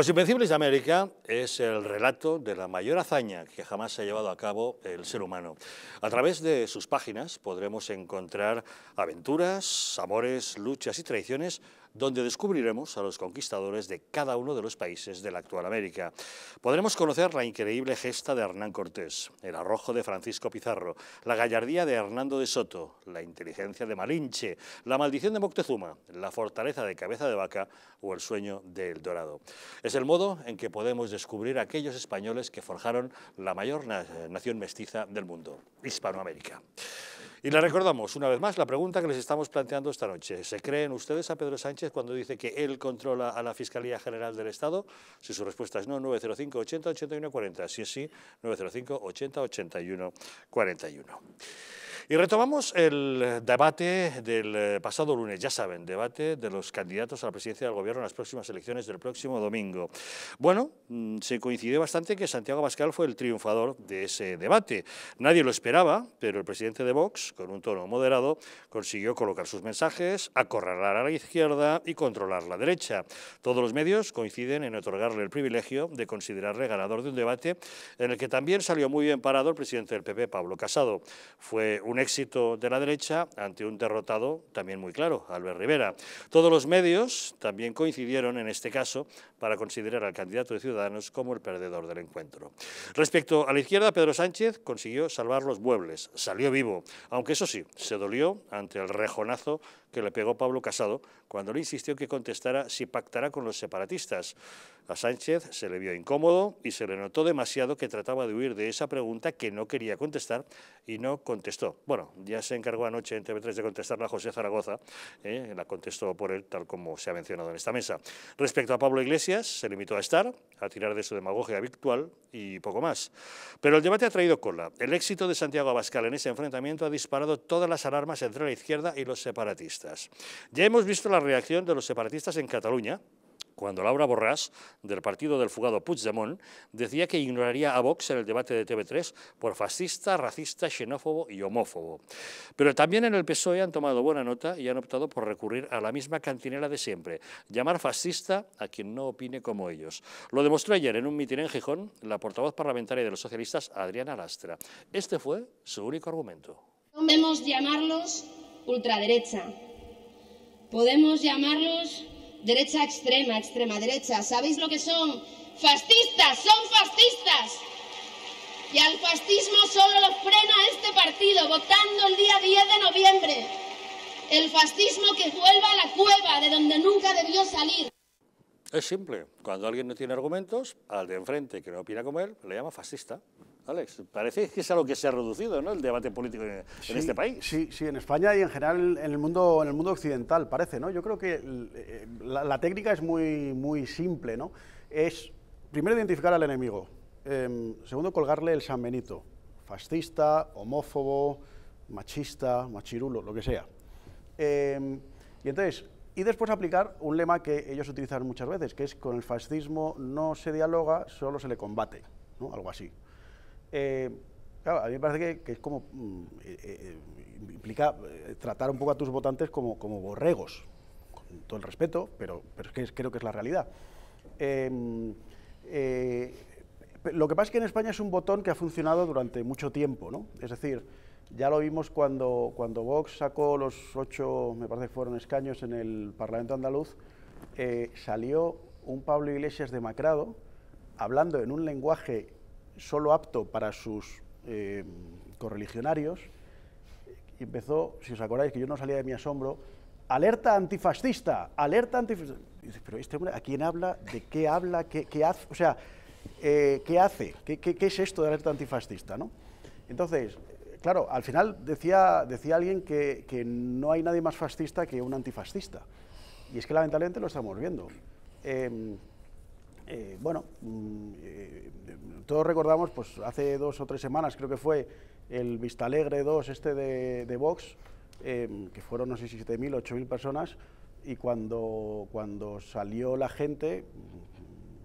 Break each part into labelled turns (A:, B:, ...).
A: Los pues Invencibles de América es el relato de la mayor hazaña que jamás se ha llevado a cabo el ser humano. A través de sus páginas podremos encontrar aventuras, amores, luchas y traiciones donde descubriremos a los conquistadores de cada uno de los países de la actual América. Podremos conocer la increíble gesta de Hernán Cortés, el arrojo de Francisco Pizarro, la gallardía de Hernando de Soto, la inteligencia de Malinche, la maldición de Moctezuma, la fortaleza de Cabeza de Vaca o el sueño de El Dorado. Es el modo en que podemos descubrir a aquellos españoles que forjaron la mayor nación mestiza del mundo, Hispanoamérica. Y le recordamos una vez más la pregunta que les estamos planteando esta noche. ¿Se creen ustedes a Pedro Sánchez cuando dice que él controla a la Fiscalía General del Estado? Si su respuesta es no, 905 80 81 40. Si es sí, 905 80 81 41. Y retomamos el debate del eh, pasado lunes, ya saben, debate de los candidatos a la presidencia del gobierno en las próximas elecciones del próximo domingo. Bueno, mm, se coincidió bastante que Santiago Abascal fue el triunfador de ese debate. Nadie lo esperaba, pero el presidente de Vox, con un tono moderado, consiguió colocar sus mensajes, acorralar a la izquierda y controlar la derecha. Todos los medios coinciden en otorgarle el privilegio de considerarle ganador de un debate en el que también salió muy bien parado el presidente del PP, Pablo Casado. Fue un éxito de la derecha ante un derrotado también muy claro, Albert Rivera. Todos los medios también coincidieron en este caso para considerar al candidato de Ciudadanos como el perdedor del encuentro. Respecto a la izquierda, Pedro Sánchez consiguió salvar los muebles, salió vivo, aunque eso sí, se dolió ante el rejonazo que le pegó Pablo Casado cuando le insistió que contestara si pactará con los separatistas. A Sánchez se le vio incómodo y se le notó demasiado que trataba de huir de esa pregunta que no quería contestar y no contestó. Bueno, ya se encargó anoche en TV3 de contestarla a José Zaragoza, ¿eh? la contestó por él tal como se ha mencionado en esta mesa. Respecto a Pablo Iglesias, se limitó a estar, a tirar de su demagogia habitual y poco más. Pero el debate ha traído cola. El éxito de Santiago Abascal en ese enfrentamiento ha disparado todas las alarmas entre la izquierda y los separatistas. Ya hemos visto la reacción de los separatistas en Cataluña, cuando Laura Borrás, del partido del fugado Puigdemont, decía que ignoraría a Vox en el debate de TV3 por fascista, racista, xenófobo y homófobo. Pero también en el PSOE han tomado buena nota y han optado por recurrir a la misma cantinela de siempre, llamar fascista a quien no opine como ellos. Lo demostró ayer en un mitin en Gijón la portavoz parlamentaria de los socialistas, Adriana Lastra. Este fue su único argumento.
B: No vemos llamarlos ultraderecha, Podemos llamarlos derecha extrema, extrema derecha. ¿Sabéis lo que son? Fascistas, son fascistas. Y al fascismo solo lo frena este partido, votando el día 10 de noviembre. El fascismo que vuelva a la cueva de donde nunca debió salir.
A: Es simple. Cuando alguien no tiene argumentos, al de enfrente que no opina como él, le llama fascista. Alex, parece que es a lo que se ha reducido ¿no? el debate político en, este país.
C: Sí, sí, en España y en general en el mundo, en el mundo occidental, parece. ¿no? Yo creo que eh, la, técnica es muy, muy simple. ¿no? Es, primero, identificar al enemigo. Em, segundo, colgarle el San Benito Fascista, homófobo, machista, machirulo, lo que sea. Em, y entonces, y después aplicar un lema que ellos utilizan muchas veces, que es con el fascismo no se dialoga, solo se le combate, ¿no? algo así. Eh, claro, a mí me parece que, es como. Mm, eh, eh, implica tratar un poco a tus votantes como, como borregos, con todo el respeto, pero, creo que es la realidad. Em, lo que pasa es que en España es un botón que ha funcionado durante mucho tiempo, ¿no? Es decir, ya lo vimos cuando, cuando Vox sacó los ocho, me parece que fueron escaños en el Parlamento andaluz, salió un Pablo Iglesias de Macrado hablando en un lenguaje solo apto para sus eh, correligionarios, y empezó, si os acordáis, que yo no salía de mi asombro, alerta antifascista, alerta antifascista. pero este hombre, ¿a quién habla? ¿De qué habla? ¿Qué, hace? O sea, eh, ¿qué hace? ¿Qué, es esto de alerta antifascista? ¿no? Entonces, claro, al final decía, decía alguien que, no hay nadie más fascista que un antifascista. Y es que lamentablemente lo estamos viendo. Em, eh, bueno, mm, eh, todos recordamos, pues hace dos o tres semanas creo que fue el Vistalegre 2 este de, Vox, em, que fueron no sé si 7.000, 8.000 personas, y cuando, cuando salió la gente,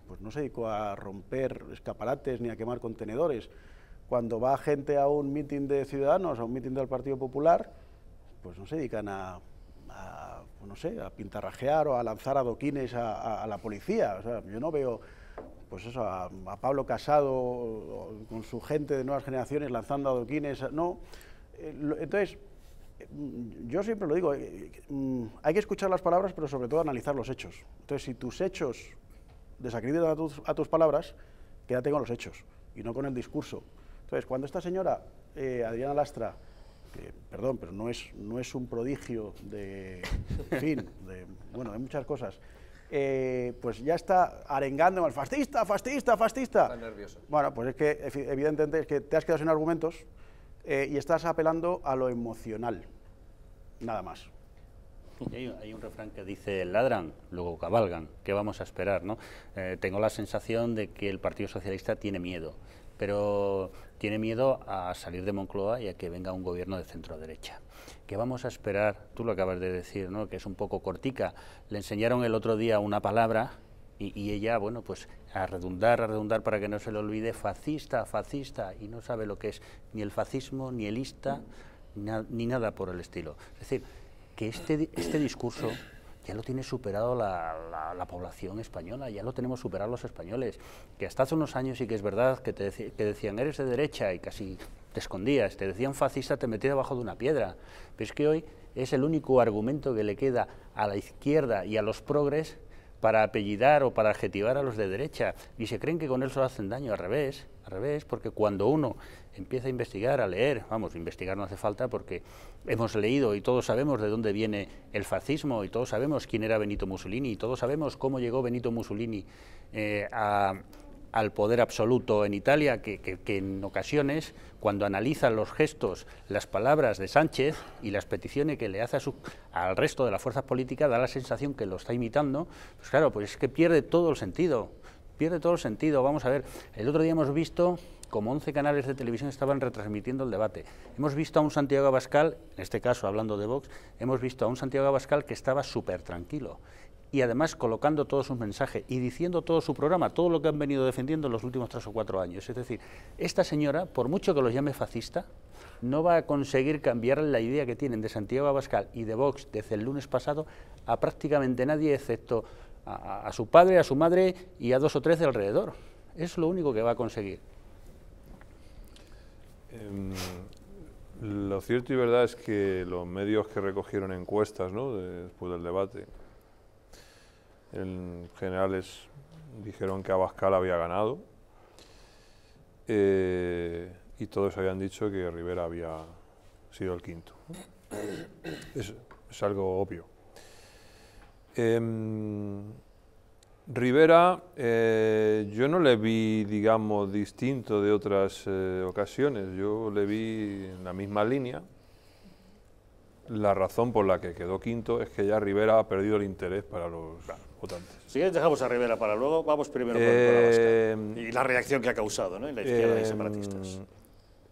C: pues no se dedicó a romper escaparates ni a quemar contenedores. Cuando va gente a un mitin de Ciudadanos, a un mitin del Partido Popular, pues no se dedican a pues no sé, a pintarrajear o a lanzar adoquines a, la policía. yo no veo pues eso, a, Pablo Casado con su gente de nuevas generaciones lanzando adoquines. No. Eh, entonces, mm, yo siempre lo digo, eh, mm, hay que escuchar las palabras, pero sobre todo analizar los hechos. Entonces, si tus hechos desacreditan a tus, palabras, quédate con los hechos y no con el discurso. Entonces, cuando esta señora, eh, Adriana Lastra, perdón, pero no es, no es un prodigio de, fin, de, bueno, hay muchas cosas. Eh, pues ya está arengando al fascista, fascista, fascista. Está nervioso. Bueno, pues es que evidentemente es que te has quedado sin argumentos eh, y estás apelando a lo emocional, nada más.
D: Hay, un refrán que dice ladran, luego cabalgan. ¿Qué vamos a esperar? ¿no? Eh, tengo la sensación de que el Partido Socialista tiene miedo, pero tiene miedo a salir de Moncloa y a que venga un gobierno de centro derecha. que vamos a esperar? Tú lo acabas de decir, ¿no? que es un poco cortica. Le enseñaron el otro día una palabra y, ella, bueno, pues a redundar, a redundar para que no se le olvide, fascista, fascista, y no sabe lo que es ni el fascismo, ni el ista, ni, nada por el estilo. Es decir, que este, este discurso ya lo tiene superado la, población española, ya lo tenemos superado los españoles, que hasta hace unos años y que es verdad que te decían eres de derecha y casi te escondías, te decían fascista, te metías debajo de una piedra, pero es que hoy es el único argumento que le queda a la izquierda y a los progres para apellidar o para adjetivar a los de derecha y se creen que con eso hacen daño, al revés, al revés, porque cuando uno empieza a investigar, a leer, vamos, investigar no hace falta porque hemos leído y todos sabemos de dónde viene el fascismo y todos sabemos quién era Benito Mussolini y todos sabemos cómo llegó Benito Mussolini eh, al poder absoluto en Italia, que, en ocasiones, cuando analiza los gestos, las palabras de Sánchez y las peticiones que le hace al resto de las fuerzas políticas, da la sensación que lo está imitando, pues claro, pues es que pierde todo el sentido, pierde todo el sentido. Vamos a ver, el otro día hemos visto como 11 canales de televisión estaban retransmitiendo el debate. Hemos visto a un Santiago Abascal, en este caso hablando de Vox, hemos visto a un Santiago Abascal que estaba súper tranquilo y además colocando todos sus mensajes y diciendo todo su programa, todo lo que han venido defendiendo en los últimos tres o cuatro años. Es decir, esta señora, por mucho que los llame fascista, no va a conseguir cambiar la idea que tienen de Santiago Abascal y de Vox desde el lunes pasado a prácticamente nadie excepto a, su padre, a su madre y a dos o tres de alrededor. Es lo único que va a conseguir.
E: Em, lo cierto y verdad es que los medios que recogieron encuestas después del debate, en generales dijeron que Abascal había ganado eh, y todos habían dicho que Rivera había sido el quinto. Es, algo obvio. Em, Rivera, eh, yo no le vi, digamos, distinto de otras eh, ocasiones. Yo le vi en la misma línea. La razón por la que quedó quinto es que ya Rivera ha perdido el interés para los votantes. Si dejamos a
A: Rivera para luego, vamos primero con, eh, y la
E: reacción que ha causado ¿no? en la izquierda y separatistas.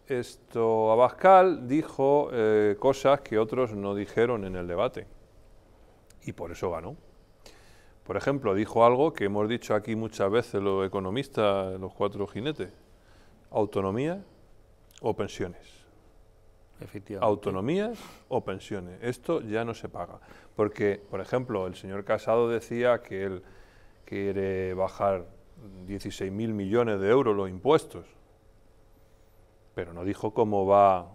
E: Esto, Abascal dijo cosas que otros no dijeron en el debate y por eso ganó. Por ejemplo, dijo algo que hemos dicho aquí muchas veces los economistas, los cuatro jinetes, autonomía o pensiones. Efectivamente. Autonomías o pensiones. Esto ya no se paga. Porque, por ejemplo, el señor Casado decía que él quiere bajar 16.000 millones de euros los impuestos, pero no dijo cómo va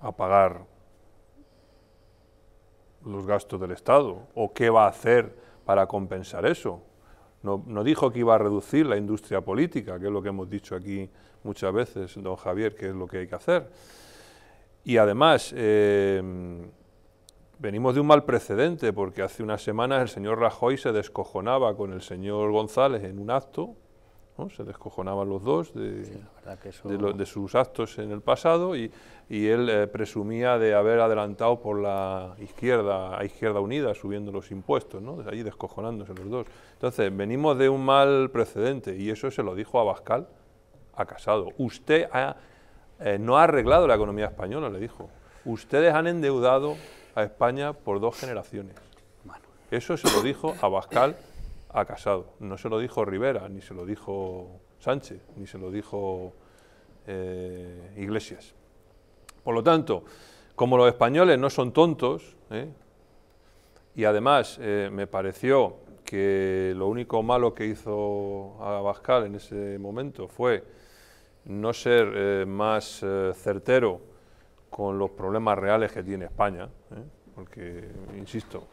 E: a pagar los gastos del Estado o qué va a hacer para compensar eso. No, dijo que iba a reducir la industria política, que es lo que hemos dicho aquí muchas veces, don Javier, que es lo que hay que hacer. Y además, eh, venimos de un mal precedente, porque hace unas semanas el señor Rajoy se descojonaba con el señor González en un acto, se descojonaban los dos de, de, sus actos en el pasado y, él eh, presumía de haber adelantado por la izquierda, a Izquierda Unida, subiendo los impuestos, ¿no? Desde allí descojonándose los dos. Entonces, venimos de un mal precedente y eso se lo dijo a Bascal a Casado. Usted eh, no ha arreglado la economía española, le dijo. Ustedes han endeudado a España por dos generaciones. Eso se lo dijo a Bascal Casado. No se lo dijo Rivera, ni se lo dijo Sánchez, ni se lo dijo eh, Iglesias. Por lo tanto, como los españoles no son tontos, ¿eh? y además eh, me pareció que lo único malo que hizo Abascal en ese momento fue no ser más certero con los problemas reales que tiene España, porque, insisto,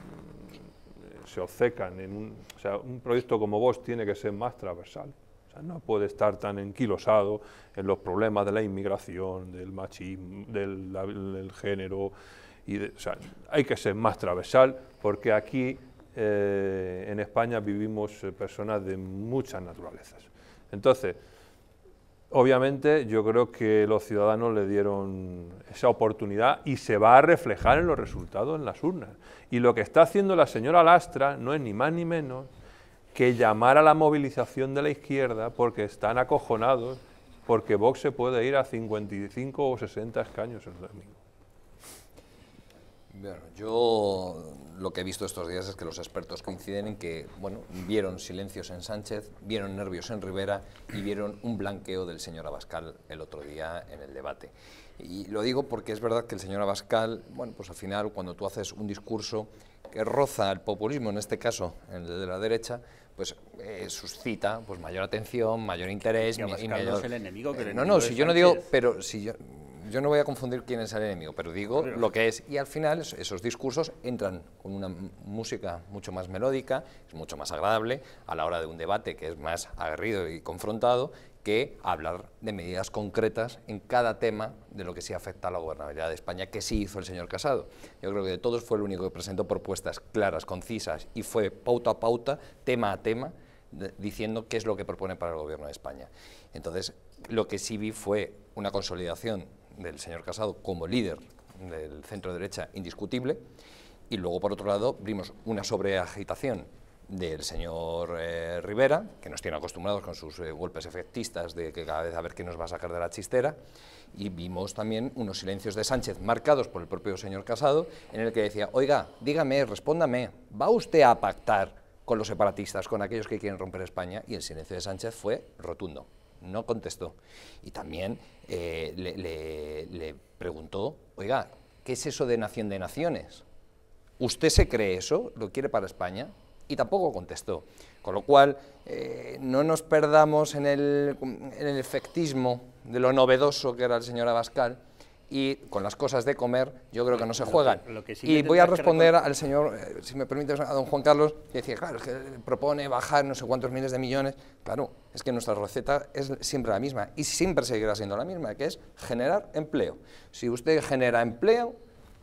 E: se obcecan en un, o sea, un proyecto como vos tiene que ser más transversal. no puede estar tan enquilosado en los problemas de la inmigración, del machismo, del, género. Y hay que ser más transversal porque aquí eh, en España vivimos eh, personas de muchas naturalezas. Entonces, Obviamente yo creo que los ciudadanos le dieron esa oportunidad y se va a reflejar en los resultados en las urnas. Y lo que está haciendo la señora Lastra no es ni más ni menos que llamar a la movilización de la izquierda porque están acojonados, porque Vox se puede ir a 55 o 60 escaños el domingo.
B: Bueno, yo lo que he visto estos días es que los expertos coinciden en que, bueno, vieron silencios en Sánchez, vieron nervios en Rivera y vieron un blanqueo del señor Abascal el otro día en el debate. Y lo digo porque es verdad que el señor Abascal, bueno, pues al final cuando tú haces un discurso que roza al populismo, en este caso, el de la derecha, pues eh, suscita pues mayor atención, mayor interés. Y el enemigo que eh, No, no, si yo no digo, pero si yo, yo no voy a confundir quién es el enemigo, pero digo lo que es. Y al final esos discursos entran con una música mucho más melódica, es mucho más agradable a la hora de un debate que es más aguerrido y confrontado que hablar de medidas concretas en cada tema de lo que sí afecta a la gobernabilidad de España, que sí hizo el señor Casado. Yo creo que de todos fue el único que presentó propuestas claras, concisas y fue pauta a pauta, tema a tema, diciendo qué es lo que propone para el gobierno de España. Entonces, lo que sí vi fue una consolidación del señor Casado como líder del centro derecha indiscutible, y luego por otro lado vimos una sobreagitación del señor eh, Rivera, que nos tiene acostumbrados con sus eh, golpes efectistas de que cada vez a ver qué nos va a sacar de la chistera, y vimos también unos silencios de Sánchez marcados por el propio señor Casado, en el que decía, oiga, dígame, respóndame, ¿va usted a pactar con los separatistas, con aquellos que quieren romper España? Y el silencio de Sánchez fue rotundo no contestó. Y también eh, le, preguntó, oiga, ¿qué es eso de nación de naciones? ¿Usted se cree eso? ¿Lo quiere para España? y tampoco contestó. Con lo cual, eh, no nos perdamos en el, en el efectismo de lo novedoso que era el señor Abascal, y con las cosas de comer yo creo que no se juegan. y voy a responder al señor, eh, si me permite, a don Juan Carlos, que claro, que propone bajar no sé cuántos miles de millones. Claro, es que nuestra receta es siempre la misma y siempre seguirá siendo la misma, que es generar empleo. Si usted genera empleo,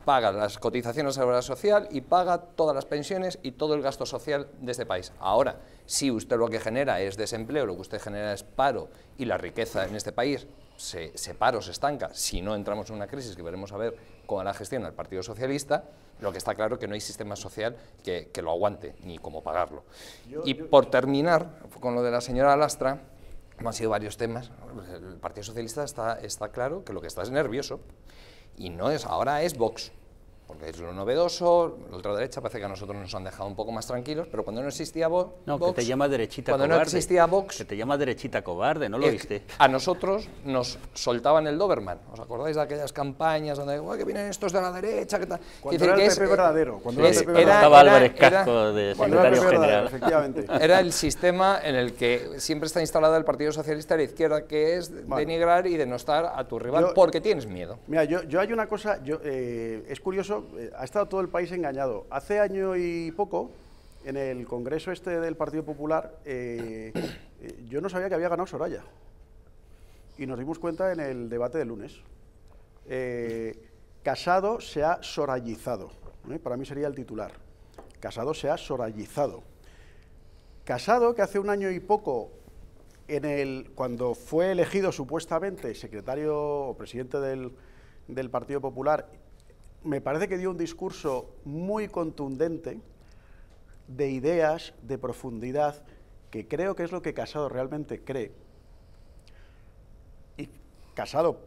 B: paga las cotizaciones a la seguridad social y paga todas las pensiones y todo el gasto social de este país. Ahora, si usted lo que genera es desempleo, lo que usted genera es paro y la riqueza en este país se paro, o se estanca, si no entramos en una crisis que veremos a ver cómo la gestión el Partido Socialista, lo que está claro es que no hay sistema social que, lo aguante, ni cómo pagarlo. y por terminar con lo de la señora Lastra, han sido varios temas, el Partido Socialista está, está claro que lo que está es nervioso, y no es, ahora es Vox porque es lo novedoso, la ultraderecha parece que a nosotros nos han dejado un poco más tranquilos, pero cuando no existía Vox... No, que te llama derechita cuando cobarde. no existía Vox... te llama derechita cobarde, ¿no lo viste? A nosotros nos soltaban el Doberman. ¿Os acordáis de aquellas campañas donde que vienen estos de la derecha? Que tal? Cuando era el PP verdadero. Cuando estaba Álvarez Casco de secretario general. Efectivamente. Era el sistema en el que siempre está instalado el Partido Socialista de la Izquierda, que es denigrar y denostar a tu rival porque tienes miedo.
C: Mira, yo, yo hay una cosa... Yo, eh, es curioso eh, ha estado todo el país engañado. Hace año y poco, en el Congreso este del Partido Popular, eh, eh, yo no sabía que había ganado Soraya. Y nos dimos cuenta en el debate del lunes. Casado se ha sorallizado. Para mí sería el titular. Casado se ha sorallizado. Casado, que hace un año y poco, en el, cuando fue elegido supuestamente secretario o presidente del Partido Popular me parece que dio un discurso muy contundente de ideas, de profundidad, que creo que es lo que Casado realmente cree. Y Casado,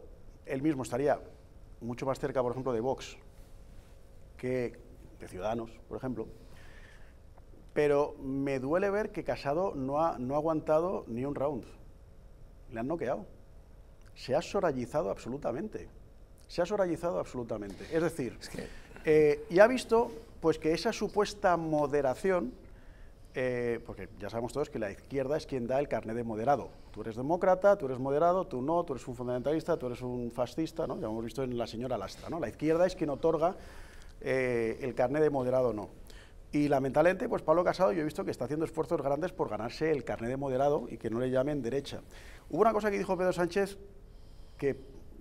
C: él mismo estaría mucho más cerca, por ejemplo, de Vox que de Ciudadanos, por ejemplo. Pero me duele ver que Casado no ha, aguantado ni un round. Le han noqueado. Se ha sorallizado absolutamente se ha sorayizado absolutamente. Es decir, eh, y ha visto pues, que esa supuesta moderación, eh, porque ya sabemos todos que la izquierda es quien da el carnet de moderado. Tú eres demócrata, tú eres moderado, tú no, tú eres un fundamentalista, tú eres un fascista, ¿no? ya hemos visto en la señora Lastra. ¿no? La izquierda es quien otorga eh, el carnet de moderado no. Y lamentablemente, pues Pablo Casado yo he visto que está haciendo esfuerzos grandes por ganarse el carnet de moderado y que no le llamen derecha. Hubo una cosa que dijo Pedro Sánchez que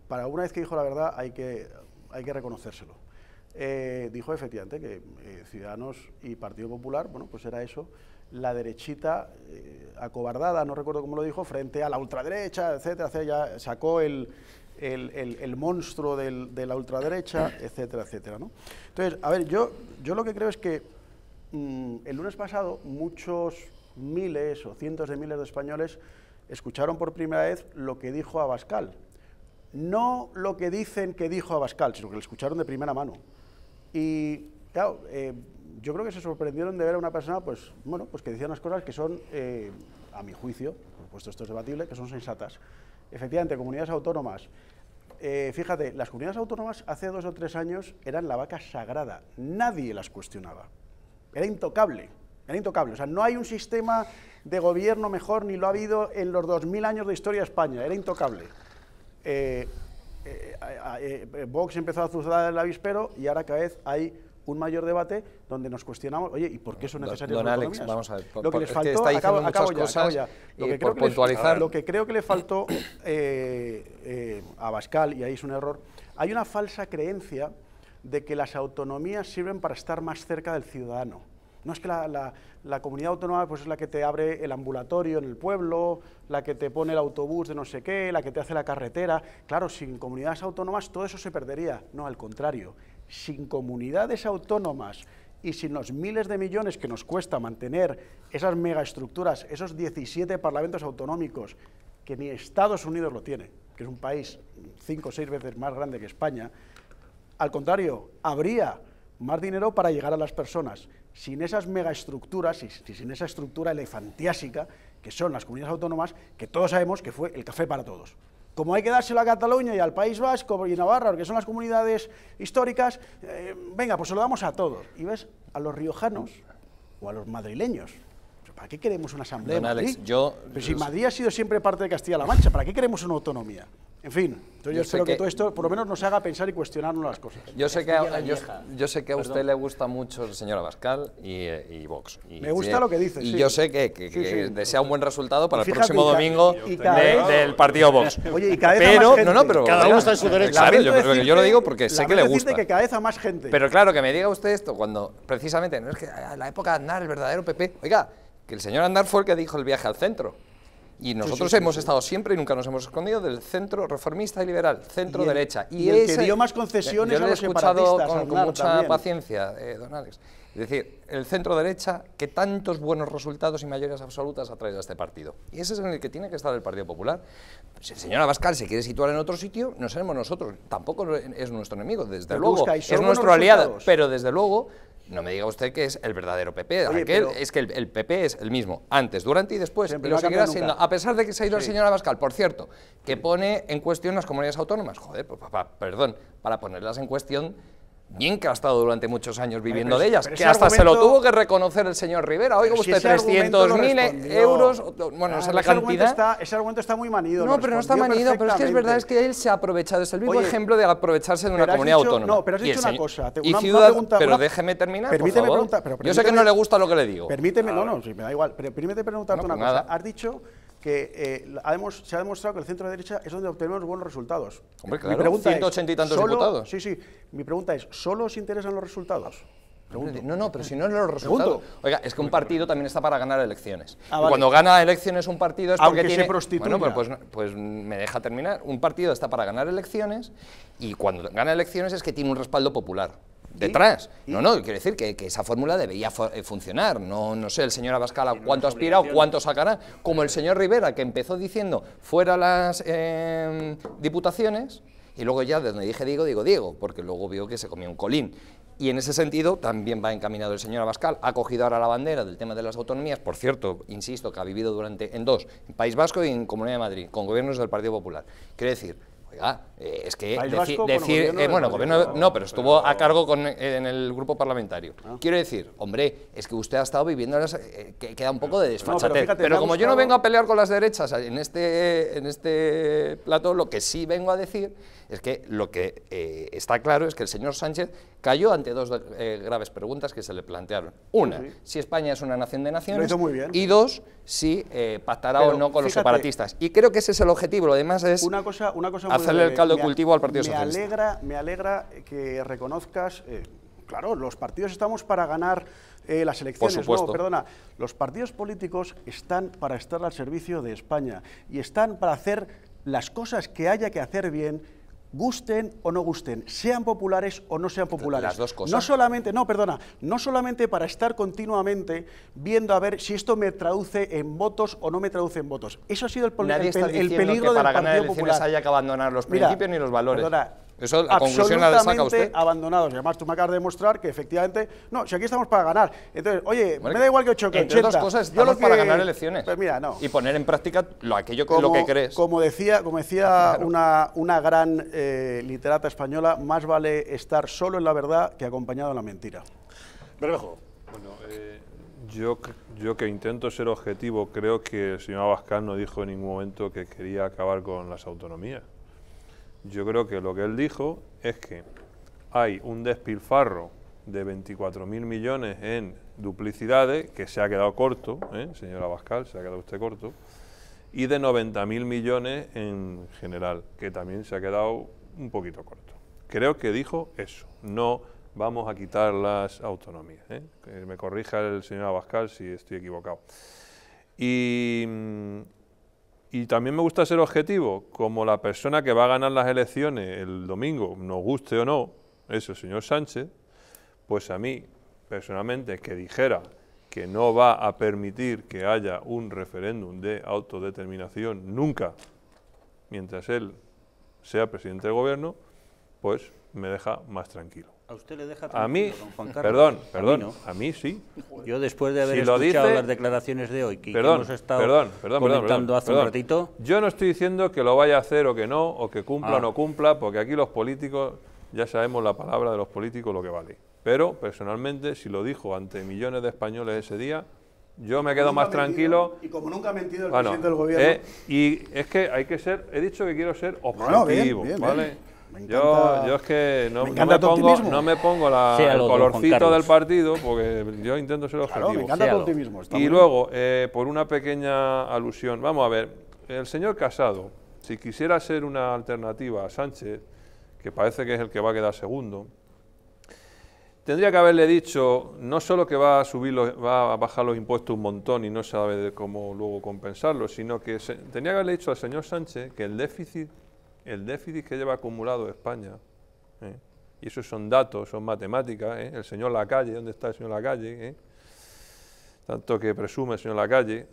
C: para una vez que dijo la verdad hay que, hay que reconocérselo. Eh, dijo efectivamente que eh, Ciudadanos y Partido Popular, bueno, pues era eso, la derechita eh, acobardada, no recuerdo cómo lo dijo, frente a la ultraderecha, etcétera, etcétera ya sacó el, monstruo de la ultraderecha, etcétera, etcétera, Entonces, a ver, yo, yo lo que creo es que mm, el lunes pasado muchos miles o cientos de miles de españoles escucharon por primera vez lo que dijo Abascal, no lo que dicen que dijo Abascal, sino que lo escucharon de primera mano. Y claro, eh, yo creo que se sorprendieron de ver a una persona pues, bueno, pues que decía unas cosas que son, eh, a mi juicio, por supuesto esto es debatible, que son sensatas. Efectivamente, comunidades autónomas. Eh, fíjate, las comunidades autónomas hace dos o tres años eran la vaca sagrada, nadie las cuestionaba, era intocable. Era intocable. O sea, no hay un sistema de gobierno mejor ni lo ha habido en los 2.000 años de historia de España. Era intocable. Eh, eh, eh, Vox empezó a azuzar el avispero y ahora cada vez hay un mayor debate donde nos cuestionamos, oye, ¿y por qué son necesarias Alex, vamos a ver, lo que les este faltó, Lo, que creo que le faltó a Bascal, y ahí es un error, hay una falsa creencia de que las autonomías sirven para estar más cerca del ciudadano. No es que la, comunidad autónoma pues, es la que te abre el ambulatorio en el pueblo, la que te pone el autobús de no sé qué, la que te hace la carretera. Claro, sin comunidades autónomas todo eso se perdería. No, al contrario. Sin comunidades autónomas y sin los miles de millones que nos cuesta mantener esas megaestructuras, esos 17 parlamentos autonómicos, que ni Estados Unidos lo tiene, que es un país cinco o seis veces más grande que España, al contrario, habría más dinero para llegar a las personas sin esas megaestructuras y sin esa estructura elefantiásica que son las comunidades autónomas, que todos sabemos que fue el café para todos. Como hay que dárselo a Cataluña y al País Vasco y Navarra, porque son las comunidades históricas, eh, venga, pues se lo damos a todos. Y ves a los riojanos o a los madrileños, ¿para qué queremos una asamblea? yo... si Madrid ha sido siempre parte de Castilla-La Mancha, ¿para qué queremos una autonomía? En fin, yo, espero que, todo esto por lo menos nos haga pensar y cuestionarnos las cosas. Yo sé, que a, yo,
B: sé que a usted le gusta mucho el señor Abascal y, eh, Vox. Me gusta lo que dice. Y yo sé que, desea un buen resultado para el próximo domingo del partido Vox. Oye, y cada vez pero, más gente. pero, cada uno está en su derecho. yo, lo digo porque sé que le gusta. que
C: cada vez más gente. Pero
B: claro, que me diga usted esto cuando precisamente no es que la época de Andar, el verdadero PP, oiga, que el señor Andar fue el que dijo el viaje al centro. Y nosotros hemos estado siempre y nunca nos hemos escondido del centro reformista y liberal, centro derecha. Y, el dio más concesiones yo lo he escuchado con, mucha paciencia, eh, don Alex. Es decir, el centro derecha que tantos buenos resultados y mayorías absolutas ha traído a este partido. Y ese es en el que tiene que estar el Partido Popular. Si el señor Abascal se quiere situar en otro sitio, no seremos nosotros. Tampoco es nuestro enemigo, desde luego. Es nuestro aliado. Pero desde luego no me diga usted que es el verdadero PP. es que el, PP es el mismo antes, durante y después. y lo seguirá siendo, a pesar de que se ha ido el señor señora por cierto, que pone en cuestión las comunidades autónomas. Joder, pues, papá, perdón, para ponerlas en cuestión bien que ha estado durante muchos años viviendo de ellas, que hasta se lo tuvo que reconocer el señor Rivera. Oiga usted, 300.000 euros, bueno, ah, esa es la cantidad.
C: ese argumento está muy manido. No, pero no está manido, pero es que es verdad, es que él se ha
B: aprovechado, es el mismo ejemplo de aprovecharse de una comunidad autónoma. No, pero has dicho una cosa. una, y ciudad, pregunta, pero déjeme terminar, por favor. Yo sé que no le gusta lo que le digo. Permíteme, no, no, me
C: da igual, pero permíteme preguntarte una cosa. Has dicho que eh, se ha demostrado que el centro de derecha es donde obtenemos buenos resultados. Hombre, mi pregunta y tantos diputados. Sí, sí. Mi pregunta es, ¿solo os interesan los resultados? No, no, pero si no los resultados.
B: Oiga, es que un partido también está para ganar elecciones. Ah, cuando gana elecciones un partido es porque tiene... se pues, pues me deja terminar. Un partido está para ganar elecciones y cuando gana elecciones es que tiene un respaldo popular detrás. No, no, quiero decir que, esa fórmula debería eh, funcionar. No, no sé el señor Abascal a cuánto aspira o cuánto sacará. Como el señor Rivera, que empezó diciendo fuera las em, diputaciones, y luego ya desde donde dije Diego, digo Diego, porque luego vio que se comió un colín. Y en ese sentido también va encaminado el señor Abascal. Ha cogido ahora la bandera del tema de las autonomías, por cierto, insisto, que ha vivido durante en dos, en País Vasco y en Comunidad de Madrid, con gobiernos del Partido Popular. quiere decir, Ah, eh, es que decir, eh, bueno, gobierno, gobierno no, pero estuvo a cargo eh, en el grupo parlamentario. Ah. Quiero decir, hombre, es que usted ha estado viviendo, las, queda un poco de desfachatez. pero, como yo no vengo a pelear con las derechas en este, en este plato, lo que sí vengo a decir es que lo que está claro es que el señor Sánchez Cayó ante dos eh, graves preguntas que se le plantearon. Una, si España es una nación de naciones. Y dos, si eh, pactará o no con los separatistas. Y creo que ese es el objetivo. Lo demás es una cosa, una cosa hacerle el caldo de cultivo al Partido me Socialista.
C: Alegra, me alegra que reconozcas... Eh, claro, los partidos estamos para ganar las elecciones. perdona. Los partidos políticos están para estar al servicio de España y están para hacer las cosas que haya que hacer bien gusten o no gusten, sean populares o no sean populares. No solamente, no, perdona, no solamente para estar continuamente viendo a ver si esto me traduce en votos o no me traduce en votos. Eso ha sido el, el, peligro que del que
B: abandonar los principios ni los valores. Eso la conclusión usted.
C: abandonados. además tú me acabas de demostrar que efectivamente, no, si aquí estamos para ganar. Entonces, oye, me da igual que 8 que cosas, yo lo para ganar
B: elecciones. Pues mira, no. Y poner en práctica lo, aquello lo que crees.
C: Como decía, como decía ah, una, una gran eh, literata española, más vale estar solo en la verdad que acompañado en la mentira.
A: Bermejo. Bueno, eh,
E: yo, yo que intento ser objetivo, creo que el señor Abascal no dijo en ningún momento que quería acabar con las autonomías. Yo creo que lo que él dijo es que hay un despilfarro de 24.000 millones en duplicidades, que se ha quedado corto, ¿eh? señora se ha quedado usted corto, y de 90.000 millones en general, que también se ha quedado un poquito corto. Creo que dijo eso, no vamos a quitar las autonomías. ¿eh? Que me corrija el señor Abascal si estoy equivocado. Y, mm, y también me gusta ser objetivo, como la persona que va a ganar las elecciones el domingo, nos guste o no, es el señor Sánchez, pues a mí, personalmente, que dijera que no va a permitir que haya un referéndum de autodeterminación nunca, mientras él sea presidente del gobierno, pues me deja más tranquilo.
D: A usted le deja a mí, Perdón, perdón,
E: a mí, sí. Yo después de haber escuchado las declaraciones de hoy que, hemos estado preguntando hace un ratito... Yo no estoy diciendo que lo vaya a hacer o que no, o que cumpla o ah. no cumpla, porque aquí los políticos, ya sabemos la palabra de los políticos lo que vale. Pero, personalmente, si lo dijo ante millones de españoles ese día, yo me quedo más tranquilo. y como
C: nunca ha mentido el presidente del gobierno. Eh,
E: y es que hay que ser, he dicho que quiero ser objetivo, ¿vale? yo, yo es que no me, pongo, el colorcito del partido porque yo intento ser objetivo. Y luego, eh, por una pequeña alusión, vamos a ver, el señor Casado, si quisiera ser una alternativa a Sánchez, que parece que es el que va a quedar segundo, tendría que haberle dicho no solo que va a subir va a bajar los impuestos un montón y no sabe cómo luego compensarlo, sino que tenía que haberle dicho al señor Sánchez que el déficit el déficit que lleva acumulado España, ¿eh? y esos son datos, son matemáticas, ¿eh? el señor Lacalle, ¿dónde está el señor Lacalle? ¿eh? Tanto que presume el señor Lacalle.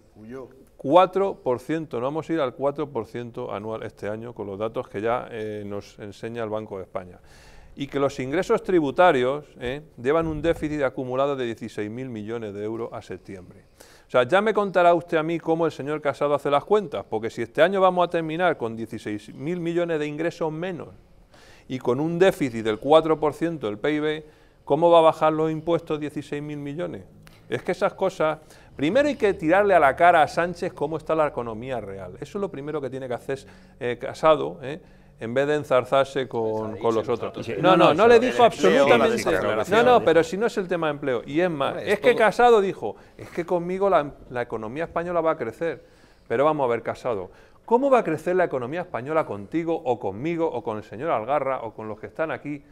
E: 4%, no vamos a ir al 4% anual este año con los datos que ya nos enseña el Banco de España. Y que los ingresos tributarios llevan un déficit acumulado de 16.000 millones de euros a septiembre. O sea, ya me contará usted a mí cómo el señor Casado hace las cuentas, porque si este año vamos a terminar con 16.000 millones de ingresos menos y con un déficit del 4% del PIB, ¿cómo va a bajar los impuestos 16.000 millones? Es que esas cosas, primero hay que tirarle a la cara a Sánchez cómo está la economía real. Eso es lo primero que tiene que hacer eh, Casado, eh, en vez de enzarzarse con, pues los otros. No, no, no le dijo absolutamente. No, no, pero si no es el tema de empleo. Y es más, es que Casado dijo, es que conmigo la, la economía española va a crecer. Pero vamos a ver, Casado, ¿cómo va a crecer la economía española contigo o conmigo o con el señor Algarra o con los que están aquí?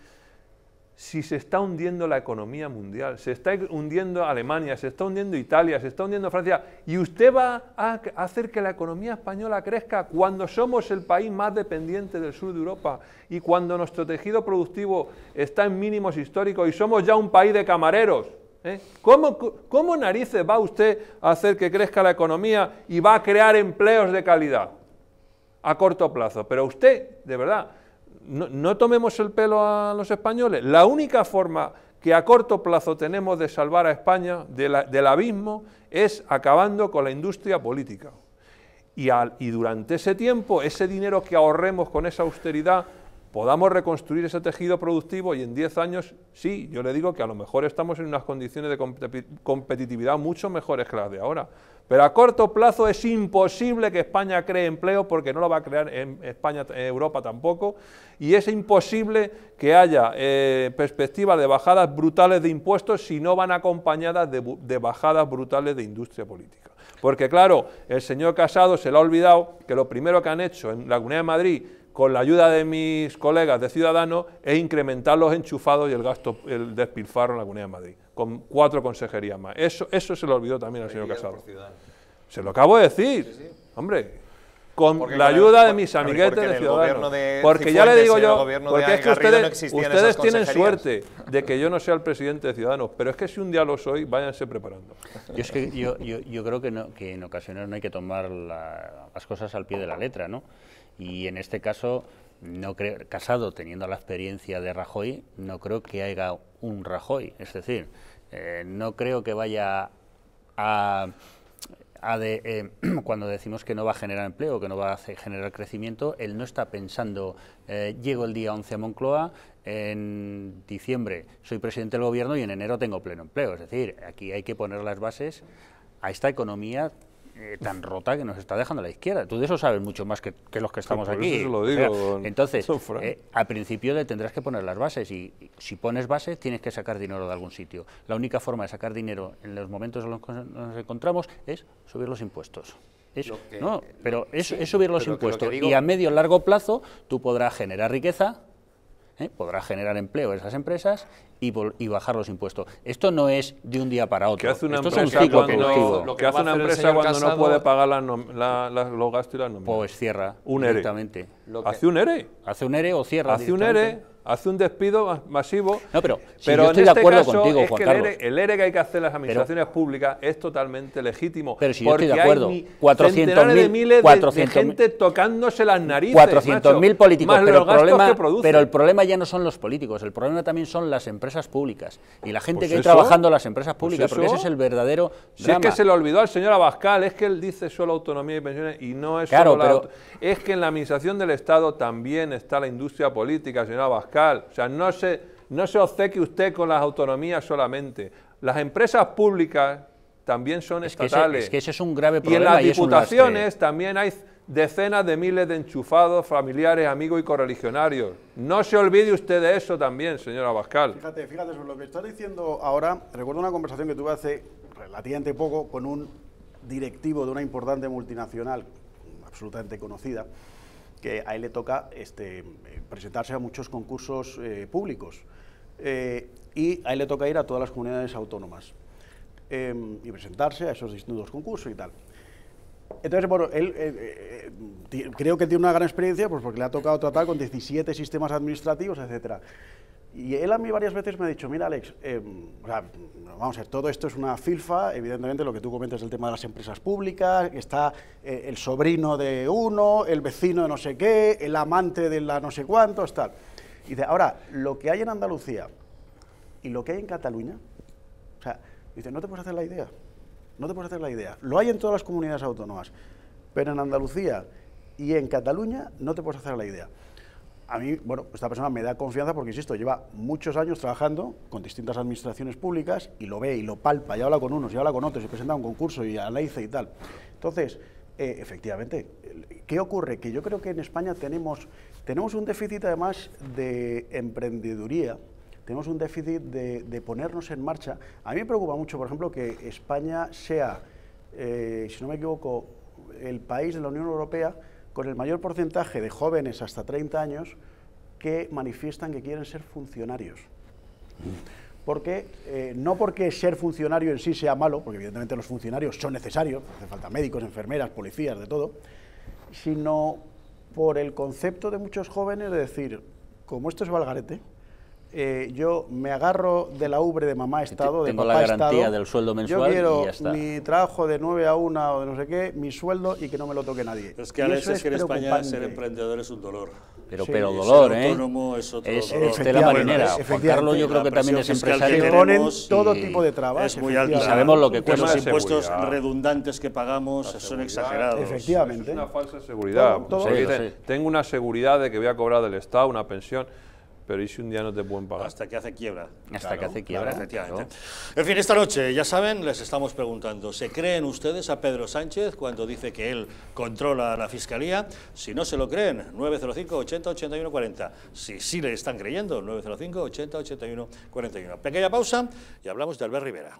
E: si se está hundiendo la economía mundial, se está hundiendo Alemania, se está hundiendo Italia, se está hundiendo Francia, y usted va a hacer que la economía española crezca cuando somos el país más dependiente del sur de Europa y cuando nuestro tejido productivo está en mínimos históricos y somos ya un país de camareros. ¿eh? ¿Cómo, ¿Cómo narices va usted a hacer que crezca la economía y va a crear empleos de calidad? A corto plazo. Pero usted, de verdad, no, tomemos el pelo a los españoles. La única forma que a corto plazo tenemos de salvar a España del abismo es acabando con la industria política. y durante ese tiempo, ese dinero que ahorremos con esa austeridad podamos reconstruir ese tejido productivo y en 10 años, sí, yo le digo que a lo mejor estamos en unas condiciones de competitividad mucho mejores que las de ahora. Pero a corto plazo es imposible que España cree empleo porque no lo va a crear en España, Europa tampoco. Y es imposible que haya eh, perspectivas de bajadas brutales de impuestos si no van acompañadas de, de bajadas brutales de industria política. Porque claro, el señor Casado se le ha olvidado que lo primero que han hecho en la Comunidad de Madrid con la ayuda de mis colegas de Ciudadanos, e incrementar los enchufados y el gasto, el despilfarro en la Comunidad de Madrid, con cuatro consejerías más. Eso, eso se lo olvidó también al señor Casado. Se lo acabo de decir. Hombre, con la ayuda de mis amiguetes de ciudadanos. porque ya le digo yo, porque es que ustedes, tienen suerte de que yo no sea el presidente de Ciudadanos, pero es que si un día lo soy, váyanse preparando. Yo, es que, yo, yo, creo que, no, que en ocasiones no hay que
D: tomar las cosas al pie de la letra, ¿no? Y en este caso, no creo, Casado, teniendo la experiencia de Rajoy, no creo que haya un Rajoy. Es decir, eh, no creo que vaya a Em, cuando decimos que no va a generar empleo, que no va a generar crecimiento, él no está pensando, eh, llego el día 11 a Moncloa, en diciembre soy presidente del gobierno y en enero tengo pleno empleo. Es decir, aquí hay que poner las bases a esta economía eh, tan rota que nos está dejando la izquierda. Tú de eso sabes mucho más que, los que estamos aquí. entonces, eh, al principio le tendrás que poner las bases y, si pones bases tienes que sacar dinero de algún sitio. La única forma de sacar dinero en los momentos en los que nos encontramos es subir los impuestos. Eso. pero es, subir los impuestos y a medio largo plazo tú podrás generar riqueza ¿eh? podrá generar empleo en esas empresas y, bajar los impuestos. Esto no es de un día para otro. Esto es un cuando, productivo. Lo que,
E: hace una empresa cuando no puede pagar la los gastos y las nóminas? Pues cierra. directamente. Hace un ERE. Hace un ERE o cierra. Hace un ERE hace un despido masivo. pero, estoy de este acuerdo contigo, Juan Carlos. El, ERE, que hay que hacer en las administraciones públicas es totalmente legítimo. Pero si yo estoy de acuerdo, 400 mil, miles de, gente tocándose las narices. 400.000 políticos, pero el, problema, pero el
D: problema ya no son los políticos, el problema también son las empresas públicas y la gente pues que está trabajando en las empresas pues públicas, porque ese es el verdadero Si es que se
E: le olvidó al señor Abascal, es que él dice solo autonomía y pensiones y no es claro, solo pero, Es que en la administración del Estado también está la industria política, señor Abascal o sea, no se, no se obceque usted con las autonomías solamente. Las empresas públicas también son estatales. Que es que ese es un
D: grave problema. Y en las diputaciones
E: también hay decenas de miles de enchufados, familiares, amigos y correligionarios. No se olvide usted de eso también, señora Bascal.
C: Fíjate, fíjate, lo que está diciendo ahora, recuerdo una conversación que tuve hace relativamente poco con un directivo de una importante multinacional absolutamente conocida, que a él le toca este, eh, presentarse a muchos concursos eh, públicos eh, y a él le toca ir a todas las comunidades autónomas em, y presentarse a esos distintos concursos y tal. Entonces, bueno, él creo que tiene una gran experiencia pues, porque le ha tocado tratar con 17 sistemas administrativos, etc. Y él a mí varias veces me ha dicho, mira Alex, eh, vamos a ver, todo esto es una filfa, evidentemente lo que tú comentas es el tema de las empresas públicas, está eh, el sobrino de uno, el vecino de no sé qué, el amante de la no sé cuántos, tal. Y dice, ahora, lo que hay en Andalucía y lo que hay en Cataluña, o sea, dice, no te puedes hacer la idea, no te puedes hacer la idea. Lo hay en todas las comunidades autónomas, pero en Andalucía y en Cataluña no te puedes hacer la idea a mí, bueno, esta persona me da confianza porque, insisto, lleva muchos años trabajando con distintas administraciones públicas y lo ve y lo palpa y habla con unos y habla con otros y presenta un concurso y ICE y tal. Entonces, eh, efectivamente, ¿qué ocurre? Que yo creo que en España tenemos, tenemos un déficit además de emprendeduría, tenemos un déficit de, ponernos en marcha. A mí me preocupa mucho, por ejemplo, que España sea, eh, si no me equivoco, el país de la Unión Europea con el mayor porcentaje de jóvenes hasta 30 años que manifiestan que quieren ser funcionarios. Porque, eh, no porque ser funcionario en sí sea malo, porque evidentemente los funcionarios son necesarios, hace falta médicos, enfermeras, policías, de todo, sino por el concepto de muchos jóvenes de decir, como esto es valgarete, eh, yo me agarro de la ubre de mamá Estado, Tengo de la garantía del sueldo mensual yo quiero mi trabajo de 9 a 1 o de no sé qué, mi sueldo y que no me lo toque nadie. es que a veces en España ser
D: emprendedor es un dolor. Pero, dolor, ¿eh? es Estela marinera. Juan Carlos yo creo que también es empresario. Que ponen todo
A: tipo de trabas. Es muy alto. Y sabemos lo que cuesta. Los impuestos redundantes que pagamos son exagerados.
C: Efectivamente. Es una
E: falsa seguridad. Tengo una seguridad de que voy a cobrar del Estado una pensión pero ¿y si un día no te pueden pagar? Hasta que hace quiebra. Hasta que hace quiebra.
A: En fin, esta noche, ya saben, les estamos preguntando, ¿se creen ustedes a Pedro Sánchez cuando dice que él controla la Fiscalía? Si no se lo creen, 905 80 81 40. Si sí le están creyendo, 905 80 81 41. Pequeña pausa y hablamos de Albert Rivera.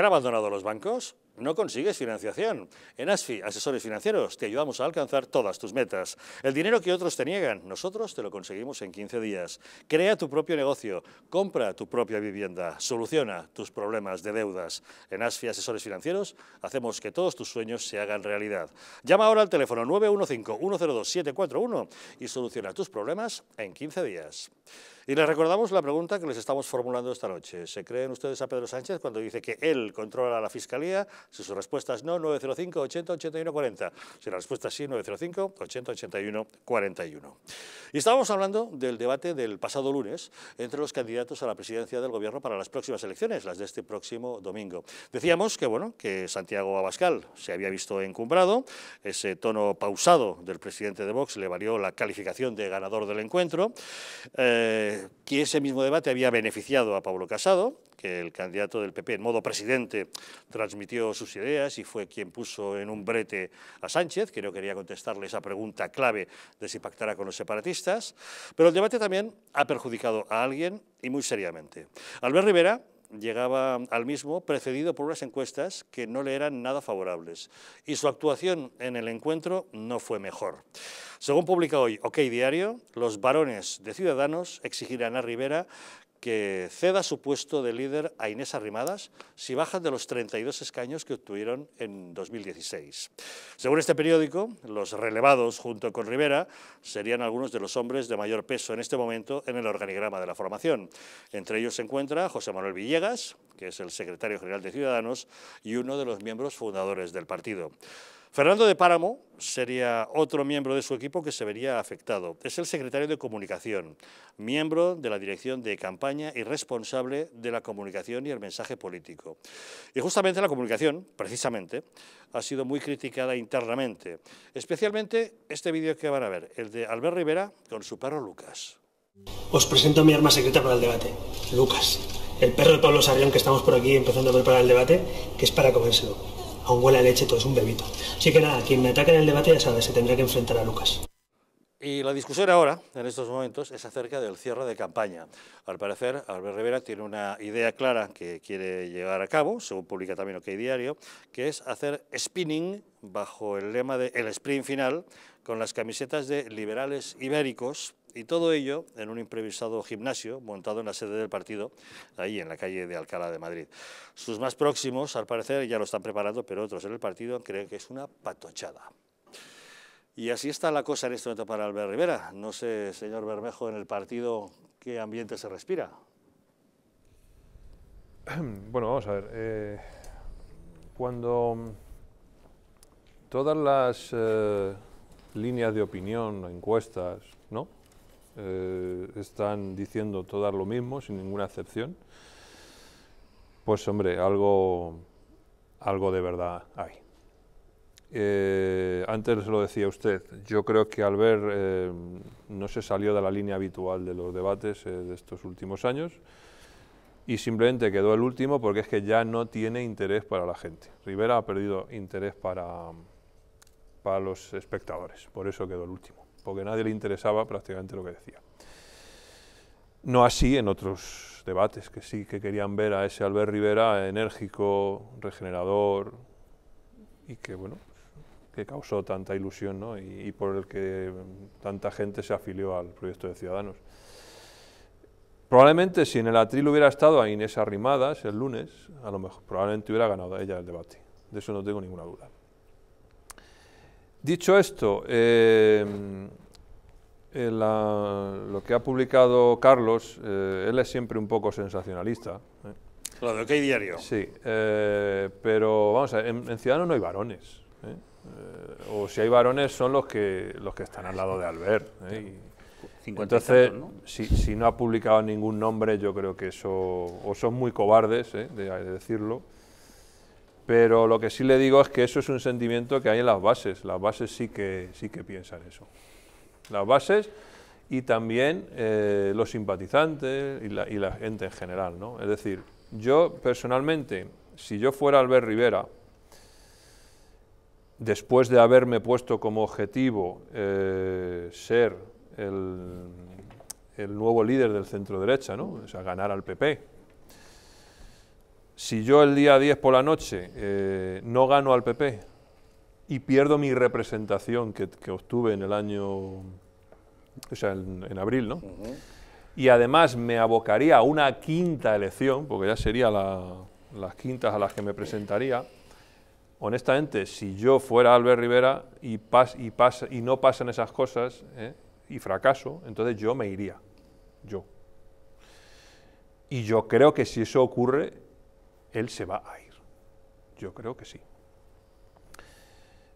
A: han abandonado los bancos? no consigues financiación. En ASFI, Asesores Financieros, te ayudamos a alcanzar todas tus metas. El dinero que otros te niegan, nosotros te lo conseguimos en 15 días. Crea tu propio negocio, compra tu propia vivienda, soluciona tus problemas de deudas. En ASFI, Asesores Financieros, hacemos que todos tus sueños se hagan realidad. Llama ahora al teléfono 915-102-741 y soluciona tus problemas en 15 días. Y les recordamos la pregunta que les estamos formulando esta noche. ¿Se creen ustedes a Pedro Sánchez cuando dice que él controla la Fiscalía si su respuesta es no, 905 80 81 40. Si la respuesta es sí, 905 80 81 41. Y estábamos hablando del debate del pasado lunes entre los candidatos a la presidencia del gobierno para las próximas elecciones, las de este próximo domingo. Decíamos que, bueno, que Santiago Abascal se había visto encumbrado, ese tono pausado del presidente de Vox le valió la calificación de ganador del encuentro, que eh, ese mismo debate había beneficiado a Pablo Casado, que el candidato del PP en modo presidente transmitió sus ideas y fue quien puso en un brete a Sánchez, que no quería contestarle esa pregunta clave de si pactará con los separatistas, pero el debate también ha perjudicado a alguien y muy seriamente. Albert Rivera, llegaba al mismo precedido por unas encuestas que no le eran nada favorables y su actuación en el encuentro no fue mejor. Según publica hoy OK Diario, los varones de Ciudadanos exigirán a Rivera que ceda su puesto de líder a Inés Arrimadas si bajan de los 32 escaños que obtuvieron en 2016. Según este periódico, los relevados junto con Rivera serían algunos de los hombres de mayor peso en este momento en el organigrama de la formación. Entre ellos se encuentra José Manuel Villegas, que es el secretario general de Ciudadanos y uno de los miembros fundadores del partido. Fernando de Páramo sería otro miembro de su equipo que se vería afectado. Es el secretario de Comunicación, miembro de la dirección de campaña y responsable de la comunicación y el mensaje político. Y justamente la comunicación, precisamente, ha sido muy criticada internamente, especialmente este vídeo que van a ver, el de Albert Rivera con su perro Lucas. Os presento mi arma secreta para el debate, Lucas, el perro de Pablo Sarrión que estamos por aquí empezando a preparar el debate, que es para comérselo aún huele a leche, todo es un bebito. Así que nada, quien me ataque en el debate ya sabe, se tendrá que enfrentar a Lucas. Y la discusión ahora, en estos momentos, es acerca del cierre de campaña. Al parecer, Albert Rivera tiene una idea clara que quiere llevar a cabo, según publica también OK Diario, que es hacer spinning bajo el lema de el sprint final con las camisetas de liberales ibéricos y todo ello en un improvisado gimnasio montado en la sede del partido, ahí en la calle de Alcalá de Madrid. Sus más próximos, al parecer, ya lo están preparando, pero otros en el partido creen que es una patochada. Y así está la cosa en este momento para Albert Rivera. No sé, señor Bermejo, en el partido, ¿qué ambiente se respira?
E: Bueno, vamos a ver. Eh, cuando todas las eh, líneas de opinión, encuestas, ¿no? Eh, están diciendo todas lo mismo, sin ninguna excepción, pues hombre, algo, algo de verdad hay. Eh, antes lo decía usted, yo creo que Albert eh, no se salió de la línea habitual de los debates de estos últimos años y simplemente quedó el último porque es que ya no tiene interés para la gente. Rivera ha perdido interés para, para los espectadores, por eso quedó el último que nadie le interesaba prácticamente lo que decía. No así en otros debates que sí que querían ver a ese Albert Rivera enérgico, regenerador y que bueno, pues, que causó tanta ilusión y, y, por el que tanta gente se afilió al proyecto de Ciudadanos. Probablemente si en el atril hubiera estado a Inés Arrimadas el lunes, a lo mejor probablemente hubiera ganado ella el debate. De eso no tengo ninguna duda. Dicho esto, em, lo que ha publicado Carlos, eh, él es siempre un poco sensacionalista. ¿eh? Lo de Diario. Sí, eh, pero vamos a en, Ciudadanos no hay varones. ¿eh? o si hay varones son los que, los que están al lado de Albert. entonces, Si, no ha publicado ningún nombre, yo creo que eso, o son muy cobardes de decirlo, pero lo que sí le digo es que eso es un sentimiento que hay en las bases, las bases sí que, sí que piensan eso. Las bases y también eh, los simpatizantes y la, gente en general, ¿no? Es decir, yo personalmente, si yo fuera Albert Rivera, después de haberme puesto como objetivo eh, ser el, nuevo líder del centro derecha, ¿no? O sea, ganar al PP, si yo el día 10 por la noche eh, no gano al PP y pierdo mi representación que, obtuve en el año, o sea, en, abril, ¿no? Y además me abocaría a una quinta elección, porque ya sería las quintas a las que me presentaría. Honestamente, si yo fuera Albert Rivera y, y, no pasan esas cosas ¿eh? y fracaso, entonces yo me iría, yo. Y yo creo que si eso ocurre, él se va a ir. Yo creo que sí.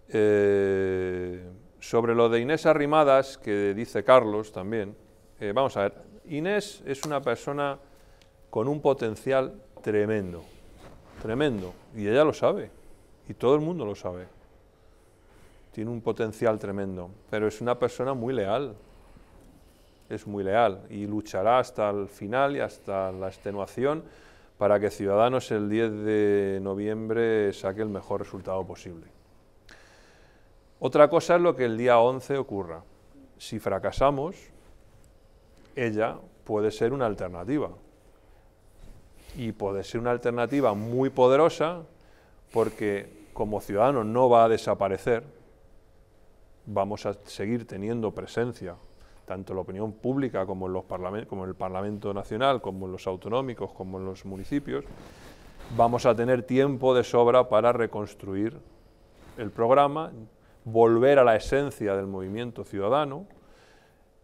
E: Eh, sobre lo de Inés Arrimadas, que dice Carlos también, eh, vamos a ver, Inés es una persona con un potencial tremendo, tremendo, y ella lo sabe, y todo el mundo lo sabe. Tiene un potencial tremendo, pero es una persona muy leal, es muy leal, y luchará hasta el final y hasta la extenuación para que Ciudadanos el 10 de noviembre saque el mejor resultado posible. Otra cosa es lo que el día 11 ocurra. Si fracasamos, ella puede ser una alternativa. Y puede ser una alternativa muy poderosa porque como Ciudadanos no va a desaparecer, vamos a seguir teniendo presencia tanto en la opinión pública como en, el Parlamento Nacional, como en los autonómicos, como en los municipios, vamos a tener tiempo de sobra para reconstruir el programa, volver a la esencia del movimiento ciudadano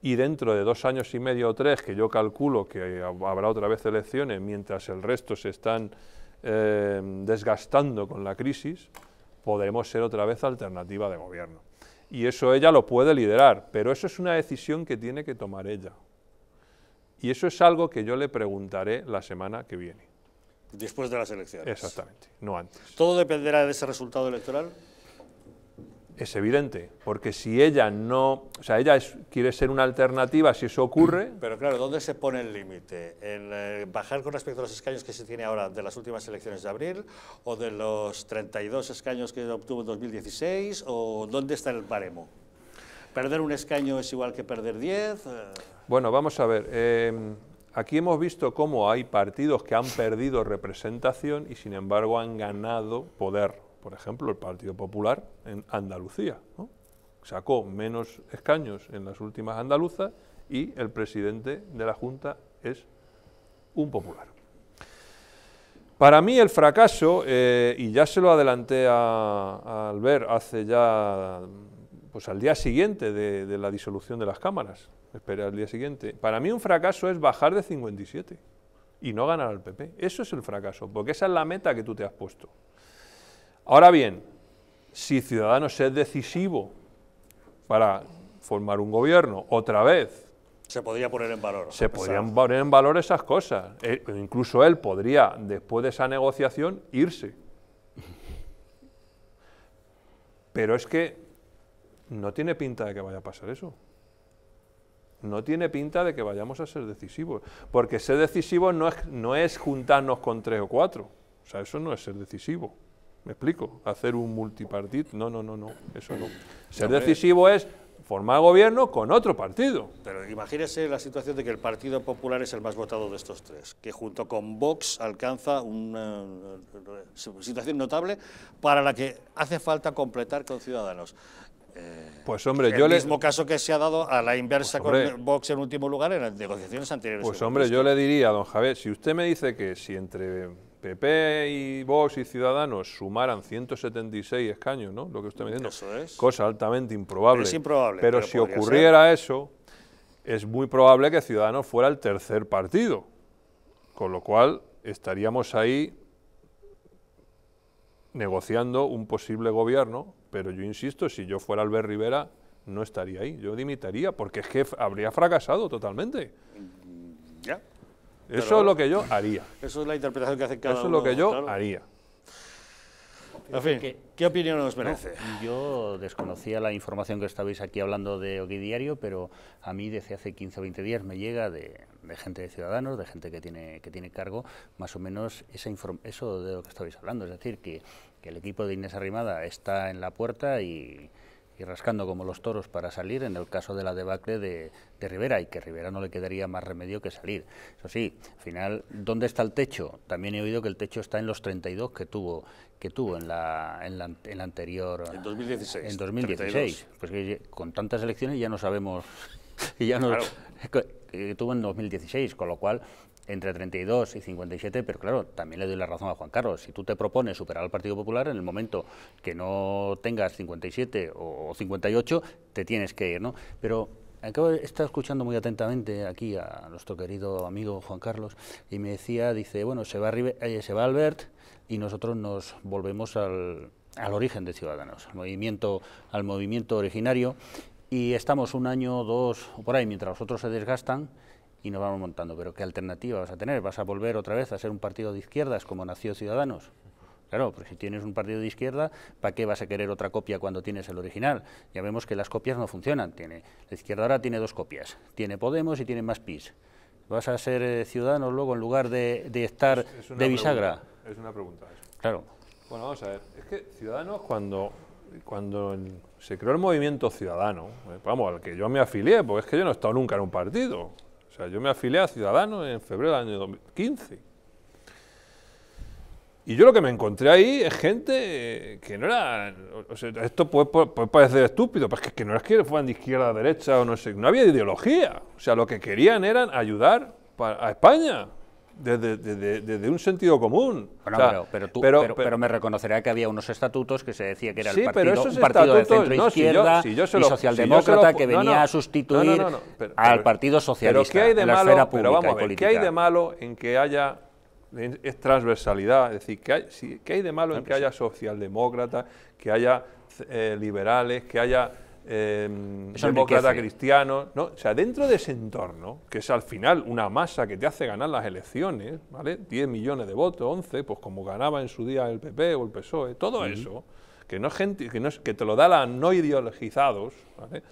E: y dentro de dos años y medio o tres, que yo calculo que habrá otra vez elecciones mientras el resto se están eh, desgastando con la crisis, podremos ser otra vez alternativa de gobierno y eso ella lo puede liderar, pero eso es una decisión que tiene que tomar ella. Y eso es algo que yo le preguntaré la semana que viene. Después de las elecciones. Exactamente, no antes.
A: ¿Todo dependerá de ese resultado electoral?
E: es evidente, porque si ella no, o sea, ella quiere ser una alternativa si eso ocurre.
A: Pero claro, ¿dónde se pone el límite? ¿En eh, bajar con respecto a los escaños que se tiene ahora de las últimas elecciones de abril o de los 32 escaños que obtuvo en 2016 o dónde está el baremo? ¿Perder un escaño es igual que perder 10? Eh,
E: bueno, vamos a ver. Em, aquí hemos visto cómo hay partidos que han perdido representación y sin embargo han ganado poder por ejemplo, el Partido Popular en Andalucía. Sacó menos escaños en las últimas andaluzas y el presidente de la Junta es un popular. Para mí el fracaso, eh, y ya se lo adelanté a, ver Albert hace ya, pues al día siguiente de, de la disolución de las cámaras, esperé al día siguiente, para mí un fracaso es bajar de 57 y no ganar al PP. Eso es el fracaso, porque esa es la meta que tú te has puesto. Ahora bien, si Ciudadanos es decisivo para formar un gobierno, otra vez...
A: Se podría poner en valor. Se podrían
E: poner en valor esas cosas. Eh, incluso él podría, después de esa negociación, irse. Pero es que no tiene pinta de que vaya a pasar eso. No tiene pinta de que vayamos a ser decisivos. Porque ser decisivo no es, no es juntarnos con tres o cuatro. O sea, eso no es ser decisivo. ¿Me explico? Hacer un multipartit, no, no, no, no, eso no. Ser decisivo es formar gobierno con otro partido.
A: Pero imagínese la situación de que el Partido Popular es el más votado de estos tres, que junto con Vox alcanza una eh, situación notable para la que hace falta completar con Ciudadanos. Eh,
E: pues hombre, el yo mismo
A: caso que se ha dado a la inversa con Vox en último lugar en las negociaciones anteriores. Pues hombre, yo le
E: diría a don Javier, si usted me dice que si entre PP y Vox y Ciudadanos sumaran 176 escaños, ¿no? Lo que usted me dice. Eso es. Cosa altamente improbable. es improbable. Pero, si ocurriera eso, es muy probable que Ciudadanos fuera el tercer partido. Con lo cual, estaríamos ahí negociando un posible gobierno, pero yo insisto, si yo fuera Albert Rivera, no estaría ahí. Yo dimitaría, porque es que habría fracasado totalmente. Ya.
A: Eso es lo que yo haría.
E: Eso es la interpretación que hace cada uno. Eso es lo que yo haría.
A: En fin, ¿qué, opinión nos merece?
D: yo desconocía la información que estabais aquí hablando de hoy Diario, pero a mí desde hace 15 o 20 días me llega de, gente de Ciudadanos, de gente que tiene, que tiene cargo, más o menos esa eso de lo que estabais hablando. Es decir, que el equipo de Inés Arrimada está en la puerta y y rascando como los toros para salir en el caso de la debacle de, Rivera y que Rivera no le quedaría más remedio que salir. Eso sí, al final, ¿dónde está el techo? También he oído que el techo está en los 32 que tuvo que tuvo en la, en la, anterior... En 2016. En 2016. Pues con tantas elecciones ya no sabemos... Y ya no, que tuvo en 2016, con lo cual entre 32 y 57, pero claro, también le doy la razón a Juan Carlos. Si tú te propones superar al Partido Popular, en el momento que no tengas 57 o 58, te tienes que ir, ¿no? Pero acabo de estar escuchando muy atentamente aquí a nuestro querido amigo Juan Carlos y me decía, dice, bueno, se va, eh, se va Albert y nosotros nos volvemos al, origen de Ciudadanos, al movimiento, al movimiento originario y estamos un año, dos, por ahí, mientras los otros se desgastan, y nos vamos montando. Pero ¿qué alternativa vas a tener? ¿Vas a volver otra vez a ser un partido de izquierdas como nació Ciudadanos? Claro, porque si tienes un partido de izquierda, ¿para qué vas a querer otra copia cuando tienes el original? Ya vemos que las copias no funcionan. Tiene, la izquierda ahora tiene dos copias. Tiene Podemos y tiene más PIS. ¿Vas a ser eh,
E: Ciudadanos luego en lugar de, estar de bisagra? es una pregunta. Claro. Bueno, vamos a ver. Es que Ciudadanos cuando, cuando se creó el movimiento ciudadano, eh, vamos, al que yo me afilié, porque es que yo no he estado nunca en un partido yo me afilié a Ciudadanos en febrero del año 2015. Y yo lo que me encontré ahí es gente eh, que no era... esto puede, parecer estúpido, pero es que, no es que fueran de izquierda a derecha o no sé. No había ideología. O sea, lo que querían eran ayudar a España desde, un sentido común. claro, pero, tú, pero, pero, me reconocerá
D: que había unos estatutos que se decía que era el partido, de centro izquierda y socialdemócrata que venía a sustituir al partido socialista ¿qué hay de malo, ¿Qué hay de
E: malo en que haya es transversalidad? Es decir, ¿qué hay, si, hay de malo en que haya socialdemócrata, que haya eh, liberales, que haya eh, demócrata cristiano, ¿no? O sea, dentro de ese entorno, que es al final una masa que te hace ganar las elecciones, ¿vale? 10 millones de votos, 11, pues como ganaba en su día el PP o el PSOE, todo eso, que no gente, que, que te lo da la no ideologizados, ¿vale?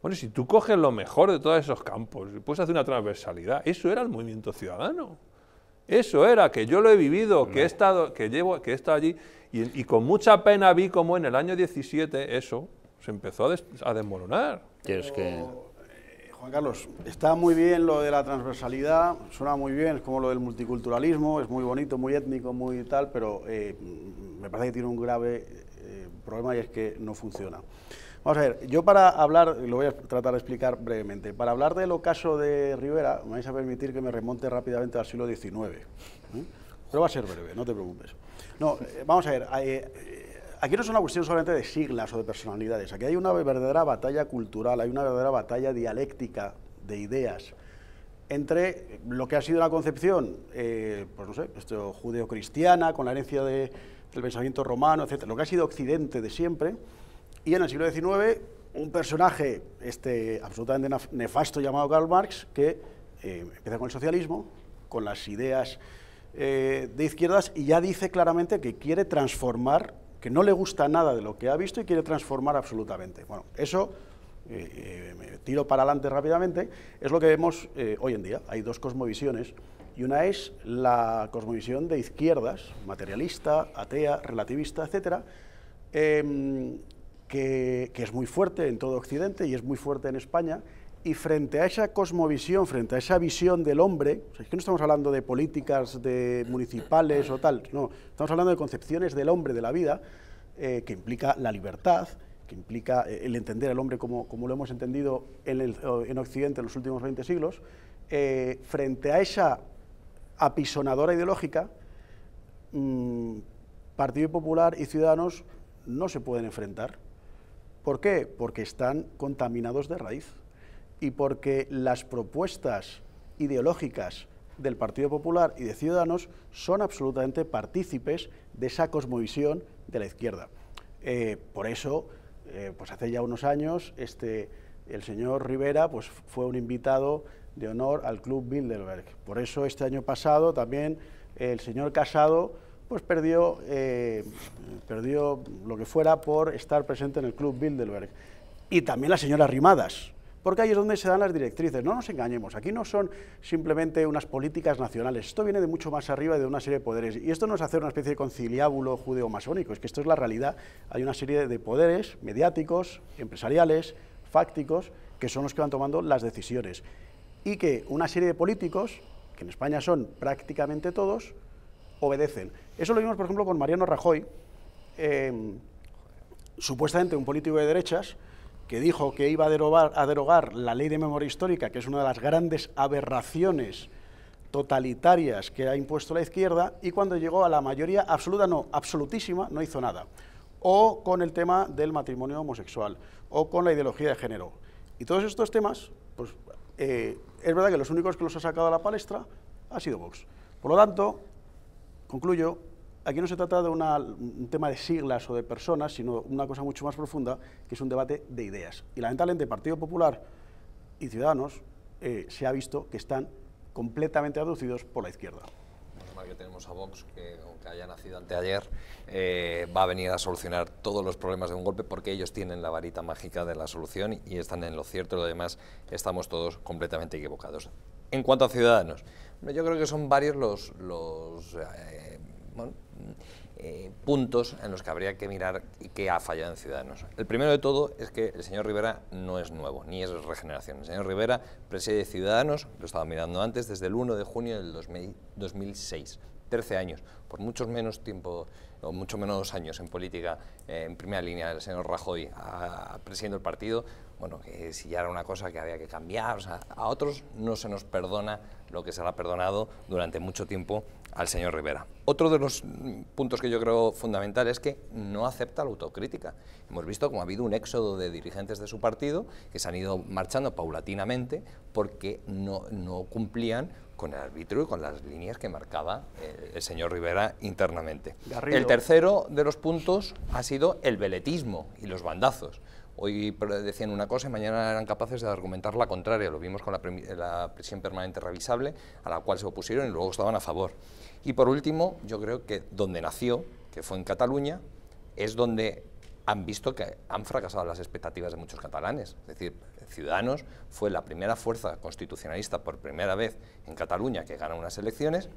E: Bueno, si tú coges lo mejor de todos esos campos, y puedes hacer una transversalidad. Eso era el movimiento ciudadano. Eso era, que yo lo he vivido, que he estado, que llevo, que he allí, y, y con mucha pena vi como en el año 17 eso, se empezó a, des a desmoronar. Es que... Eh,
C: Juan Carlos, está muy bien lo de la transversalidad, suena muy bien, es como lo del multiculturalismo, es muy bonito, muy étnico, muy tal, pero eh, me parece que tiene un grave eh, problema y es que no funciona. Vamos a ver, yo para hablar, lo voy a tratar de explicar brevemente, para hablar del ocaso de Rivera, me vais a permitir que me remonte rápidamente al siglo XIX. Pero va a ser breve, no te preocupes. No, vamos a ver, aquí no es una cuestión solamente de siglas o de personalidades, aquí hay una verdadera batalla cultural, hay una verdadera batalla dialéctica de ideas entre lo que ha sido la concepción, eh, pues no sé, esto, judeocristiana, con la herencia del pensamiento romano, etcétera, lo que ha sido Occidente de siempre, y en el siglo XIX un personaje este, absolutamente nefasto llamado Karl Marx, que eh, empieza con el socialismo, con las ideas eh, de izquierdas, y ya dice claramente que quiere transformar que no le gusta nada de lo que ha visto y quiere transformar absolutamente. Bueno, eso, eh, eh, me tiro para adelante rápidamente, es lo que vemos eh, hoy en día. Hay dos cosmovisiones y una es la cosmovisión de izquierdas, materialista, atea, relativista, etc., em, que es muy fuerte en todo Occidente y es muy fuerte en España, y frente a esa cosmovisión, frente a esa visión del hombre, es que no estamos hablando de políticas de municipales o tal, no, estamos hablando de concepciones del hombre, de la vida, eh, que implica la libertad, que implica eh, el entender al hombre como, lo hemos entendido en, Occidente en los últimos 20 siglos, eh, frente a esa apisonadora ideológica, mm, Partido Popular y Ciudadanos no se pueden enfrentar. ¿Por qué? Porque están contaminados de raíz y porque las propuestas ideológicas del Partido Popular y de Ciudadanos son absolutamente partícipes de esa cosmovisión de la izquierda. Eh, por eso, eh, pues hace ya unos años, este, el señor Rivera pues, fue un invitado de honor al Club Bilderberg. Por eso este año pasado también el señor Casado pues perdió, eh, perdió lo que fuera por estar presente en el Club Bilderberg. Y también la señora Rimadas, porque ahí es donde se dan las directrices. No nos engañemos, aquí no son simplemente unas políticas nacionales, esto viene de mucho más arriba de una serie de poderes. Y esto no es hacer una especie de conciliábulo judeo-masónico, es que esto es la realidad. Hay una serie de poderes mediáticos, empresariales, fácticos, que son los que van tomando las decisiones. Y que una serie de políticos, que en España son prácticamente todos, obedecen. Eso lo vimos, por ejemplo, con Mariano Rajoy, eh, supuestamente un político de derechas, que dijo que iba a derogar, a derogar la ley de memoria histórica, que es una de las grandes aberraciones totalitarias que ha impuesto la izquierda, y cuando llegó a la mayoría absoluta, no, absolutísima, no hizo nada. O con el tema del matrimonio homosexual, o con la ideología de género. Y todos estos temas, pues eh, es verdad que los únicos que los ha sacado a la palestra ha sido Vox. Por lo tanto, concluyo, aquí no se trata de un tema de siglas o de personas, sino una cosa mucho más profunda, que es un debate de ideas. Y lamentablemente Partido Popular y Ciudadanos eh, se ha visto que están completamente aducidos por la izquierda
B: que tenemos a Vox, que aunque haya nacido anteayer, eh, va a venir a solucionar todos los problemas de un golpe porque ellos tienen la varita mágica de la solución y están en lo cierto, lo demás estamos todos completamente equivocados. En cuanto a Ciudadanos, yo creo que son varios los, los eh, eh, puntos en los que habría que mirar ...y qué ha fallado en Ciudadanos. El primero de todo es que el señor Rivera no es nuevo, ni es regeneración. El señor Rivera preside Ciudadanos, lo estaba mirando antes, desde el 1 de junio del 2006. 13 años, por muchos menos tiempo o mucho menos años en política, eh, en primera línea, del señor Rajoy presidiendo el partido, bueno, que si ya era una cosa que había que cambiar, a otros no se nos perdona lo que se ha perdonado durante mucho tiempo al señor Rivera. Otro de los mm, puntos que yo creo fundamental es que no acepta la autocrítica. Hemos visto como ha habido un éxodo de dirigentes de su partido que se han ido marchando paulatinamente porque no, cumplían con el árbitro y con las líneas que marcaba eh, el, señor Rivera internamente. El tercero de los puntos ha sido el veletismo y los bandazos. Hoy decían una cosa y mañana eran capaces de argumentar la contraria. Lo vimos con la, presión permanente revisable, a la cual se opusieron y luego estaban a favor. Y por último, yo creo que donde nació, que fue en Cataluña, es donde han visto que han fracasado las expectativas de muchos catalanes. Es decir, Ciudadanos fue la primera fuerza constitucionalista por primera vez en Cataluña que gana unas elecciones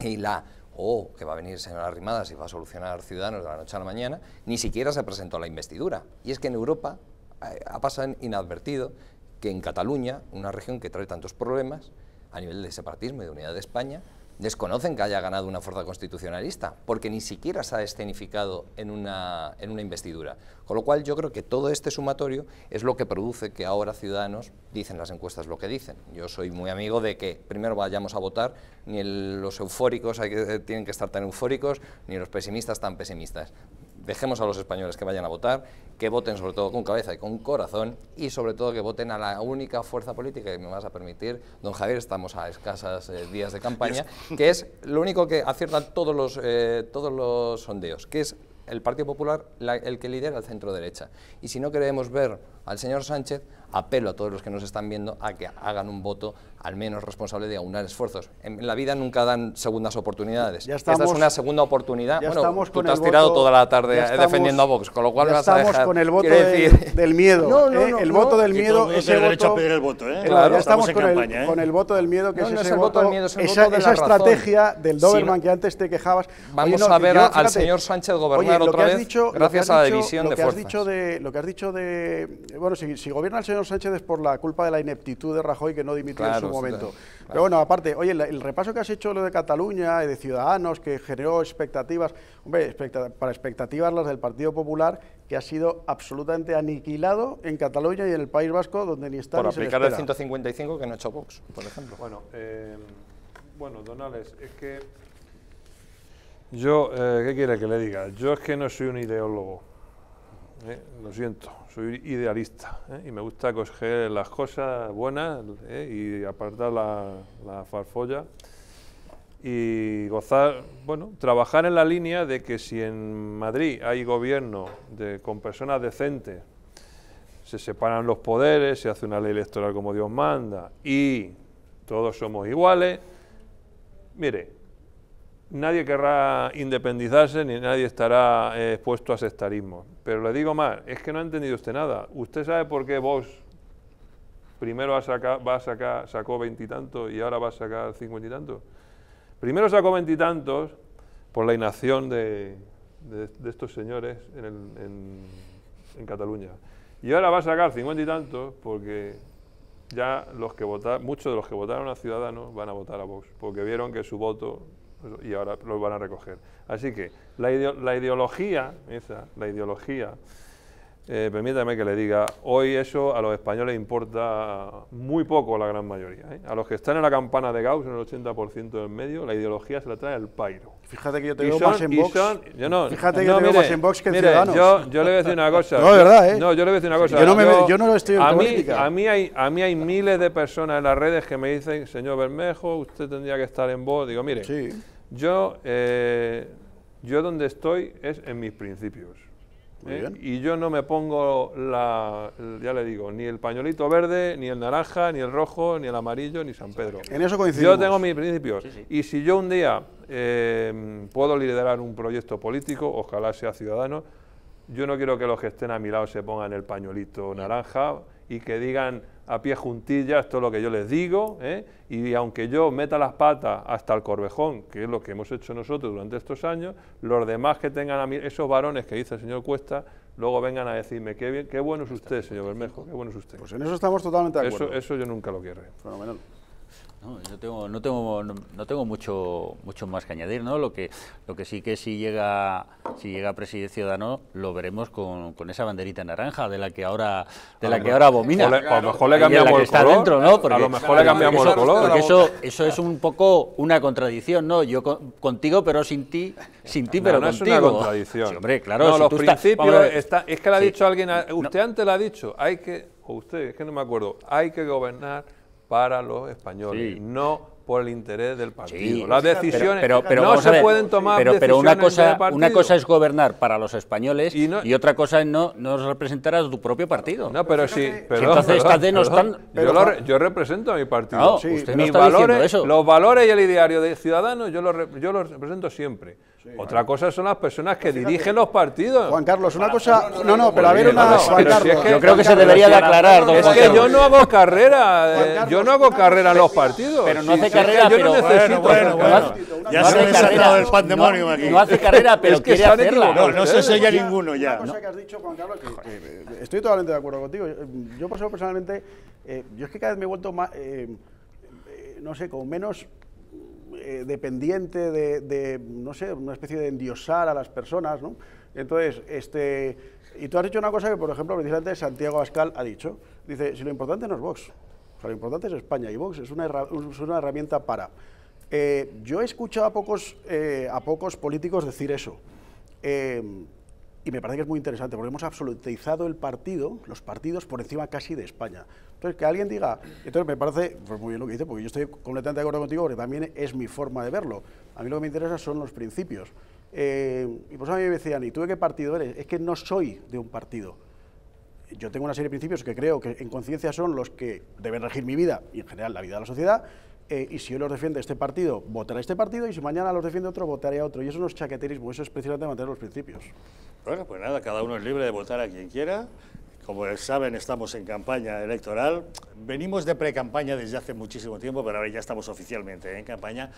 B: y la O que va a venir señora Arrimadas y va a solucionar Ciudadanos de la noche a la mañana, ni siquiera se presentó a la investidura. Y es que en Europa eh, ha pasado inadvertido que en Cataluña, una región que trae tantos problemas a nivel de separatismo y de unidad de España, desconocen que haya ganado una fuerza constitucionalista, porque ni siquiera se ha escenificado en una, en una investidura. Con lo cual yo creo que todo este sumatorio es lo que produce que ahora Ciudadanos dicen las encuestas lo que dicen. Yo soy muy amigo de que primero vayamos a votar, ni los eufóricos tienen que estar tan eufóricos, ni los pesimistas tan pesimistas dejemos a los españoles que vayan a votar, que voten sobre todo con cabeza y con corazón y sobre todo que voten a la única fuerza política, y me vas a permitir, don Javier, estamos a escasas eh, días de campaña, que es lo único que acierta todos los, eh, todos los sondeos, que es el Partido Popular el que lidera el centro derecha. Y si no queremos ver al señor Sánchez, apelo a todos los que nos están viendo a que hagan un voto al menos responsable de aunar esfuerzos. En la vida nunca dan segundas oportunidades. Esta es una segunda oportunidad. bueno, tú te has tirado toda la tarde eh, defendiendo a Vox, con lo cual vas a dejar, con el voto del miedo.
C: No, no, ¿eh? el voto del miedo es el derecho voto, a pedir el voto, ¿eh? ya estamos, con, campaña, el, ¿eh? con, el, voto del miedo que es, esa, estrategia del Doberman que antes te quejabas. Vamos a ver al señor Sánchez gobernar otra vez gracias a la división de fuerzas. Lo que has dicho de bueno, si gobierna el señor Sánchez es por la culpa de la ineptitud de Rajoy que no dimitió en momento. Pero bueno, aparte, oye, el, repaso que has hecho lo de Cataluña y de Ciudadanos, que generó expectativas, hombre, para expectativas las del Partido Popular, que ha sido absolutamente aniquilado en Cataluña y en el País Vasco, donde ni está Por ni aplicar el
B: 155 que no ha hecho
E: Vox, por ejemplo. Bueno, eh, bueno Donales, es que yo, eh, ¿qué quiere que le diga? Yo es que no soy un ideólogo. Eh, lo siento, soy idealista eh, y me gusta coger las cosas buenas eh, y apartar la, la, farfolla y gozar, bueno, trabajar en la línea de que si en Madrid hay gobierno de, con personas decentes, se separan los poderes, se hace una ley electoral como Dios manda y todos somos iguales, mire, nadie querrá independizarse ni nadie estará eh, expuesto a sectarismo. Pero le digo más, es que no ha entendido usted nada. ¿Usted sabe por qué Vox primero a sacar, va a sacar, sacó veintitantos y, y, ahora va a sacar cincuenta y tantos? Primero sacó veintitantos por la inacción de, estos señores en, Cataluña. Y ahora va a sacar cincuenta y tantos porque ya los que muchos de los que votaron a Ciudadanos van a votar a Vox, porque vieron que su voto y ahora los van a recoger. Así que la, la ideología, esa, la ideología, eh, permítame que le diga, hoy eso a los españoles importa muy poco a la gran mayoría. ¿eh? A los que están en la campana de Gauss, en el 80% del medio, la ideología se la trae el pairo. Fíjate que yo te más en box. yo no, fíjate que yo te más en box que Ciudadanos. Yo, yo, le voy a decir una cosa. no, es verdad, ¿eh? No, yo le voy a decir una cosa. Yo no, me, yo, no lo estoy en a mí, a mí, hay, a mí hay miles de personas en las redes que me dicen, señor Bermejo, usted tendría que estar en Vox. Digo, mire... Sí yo, eh, yo donde estoy es en mis principios. ¿eh? Y yo no me pongo, la, ya le digo, ni el pañolito verde, ni el naranja, ni el rojo, ni el amarillo, ni San Pedro. En eso coincido Yo tengo mis principios. Y si yo un día eh, puedo liderar un proyecto político, ojalá sea ciudadano, yo no quiero que los que estén a mi lado se pongan el pañolito naranja y que digan a pie juntillas, esto es lo que yo les digo, ¿eh? y aunque yo meta las patas hasta el corvejón, que es lo que hemos hecho nosotros durante estos años, los demás que tengan a mí, esos varones que dice el señor Cuesta, luego vengan a decirme, qué, bien, qué bueno es usted, señor Bermejo, qué bueno es usted. Pues en eso estamos totalmente de acuerdo. Eso, eso yo nunca lo quiero. Fenomenal. No, tengo, no tengo, no, tengo
D: mucho, mucho más que añadir, ¿no? Lo que, lo que sí que si llega, si llega a Ciudadano, lo veremos con, con esa banderita naranja de la que ahora, de la ah, que ahora abomina. a lo mejor le cambiamos el color. a lo mejor le color. Porque eso, eso es un poco una contradicción, ¿no? Yo contigo, pero sin ti, sin ti, pero no es una contradicción. hombre, claro. los principios es que le ha dicho
E: alguien, usted antes lo ha dicho, hay que, o usted, es que no me acuerdo, hay que gobernar para los españoles, no por el interés del partido. Las decisiones no se pueden tomar pero, pero una cosa, una cosa
D: es gobernar para los españoles y, otra cosa es no, no representar a tu propio partido. No, pero sí,
E: yo, represento a mi partido. valores, los valores y el ideario de Ciudadanos yo los, yo los represento siempre. Otra cosa son las personas que dirigen los partidos.
C: Juan Carlos, una cosa. No, no, pero a ver una. yo creo que se debería de aclarar. Don es que yo
E: no hago carrera. yo no hago carrera en los partidos. Pero no hace carrera, yo no necesito. Bueno, bueno,
C: Ya se ha desatado el pandemonio aquí. No hace carrera, pero quiere hacerla. No, no se sella ninguno ya. Una cosa que has dicho, Juan Carlos, que estoy totalmente de acuerdo contigo. Eh, yo, por personalmente, eh, yo es que cada vez me he vuelto más. Eh, no sé, con menos eh, dependiente de, no sé, una especie de endiosar a las personas, Entonces, este, y tú has dicho una cosa que, por ejemplo, precisamente Santiago Ascal ha dicho, dice, si lo importante no es Vox, lo importante es España, y Vox es una, herramienta para. Eh, yo he escuchado a pocos, eh, a pocos políticos decir eso y me parece que es muy interesante porque hemos absolutizado el partido, los partidos por encima casi de España. Entonces, que alguien diga, entonces me parece pues muy bien lo que dice, porque yo estoy completamente de acuerdo contigo, porque también es mi forma de verlo. A mí lo que me interesa son los principios. Eh, y pues a mí me decían, ¿y tú de qué partido eres? Es que no soy de un partido. Yo tengo una serie de principios que creo que en conciencia son los que deben regir mi vida y en general la vida de la sociedad, eh, y si hoy los defiende este partido, votará este partido, y si mañana los defiende otro, votará otro. Y eso no es chaqueterismo, eso es precisamente mantener los principios.
A: Bueno, pues nada, cada uno es libre de votar a quien quiera. Como saben, estamos en campaña electoral. Venimos de pre-campaña desde hace muchísimo tiempo, pero ahora ya estamos oficialmente en campaña.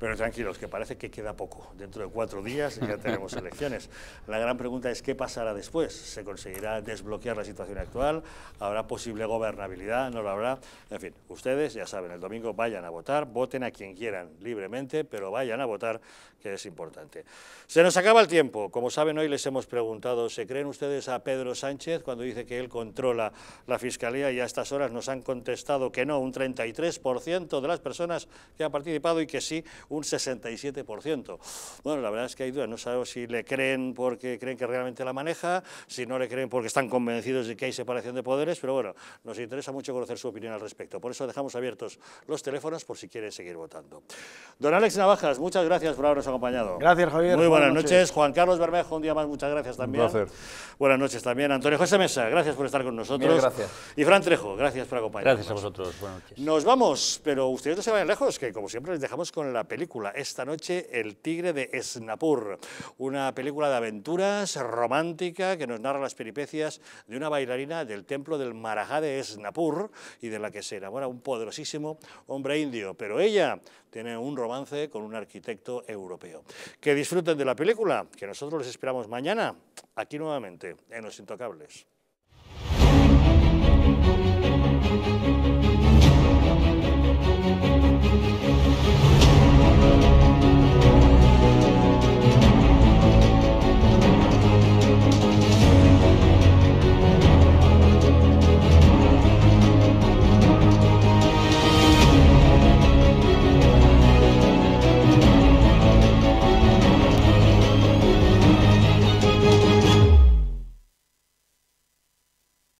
A: Pero tranquilos, que parece que queda poco. Dentro de cuatro días ya tenemos elecciones. La gran pregunta es qué pasará después. ¿Se conseguirá desbloquear la situación actual? ¿Habrá posible gobernabilidad? ¿No lo habrá? En fin, ustedes ya saben, el domingo vayan a votar, voten a quien quieran libremente, pero vayan a votar, que es importante. Se nos acaba el tiempo. Como saben, hoy les hemos preguntado, ¿se creen ustedes a Pedro Sánchez cuando dice que él controla la Fiscalía? Y a estas horas nos han contestado que no, un 33% de las personas que han participado y que sí, un 67%. Bueno, la verdad es que hay dudas, no sabemos si le creen porque creen que realmente la maneja, si no le creen porque están convencidos de que hay separación de poderes, pero bueno, nos interesa mucho conocer su opinión al respecto. Por eso dejamos abiertos los teléfonos por si quieren seguir votando. Don Alex Navajas, muchas gracias por habernos acompañado. Gracias, Javier. Muy buenas, noches. Juan Carlos Bermejo, un día más, muchas gracias también. Un placer. Buenas noches también. Antonio José Mesa, gracias por estar con nosotros. gracias. Y Fran Trejo, gracias por acompañarnos. Gracias a
D: vosotros, buenas noches.
A: Nos vamos, pero ustedes no se vayan lejos, que como siempre les dejamos con la película. Esta noche, El Tigre de Esnapur, una película de aventuras romántica que nos narra las peripecias de una bailarina del templo del Marajá de Esnapur y de la que se enamora un poderosísimo hombre indio. Pero ella tiene un romance con un arquitecto europeo. Que disfruten de la película, que nosotros les esperamos mañana, aquí nuevamente, en Los Intocables.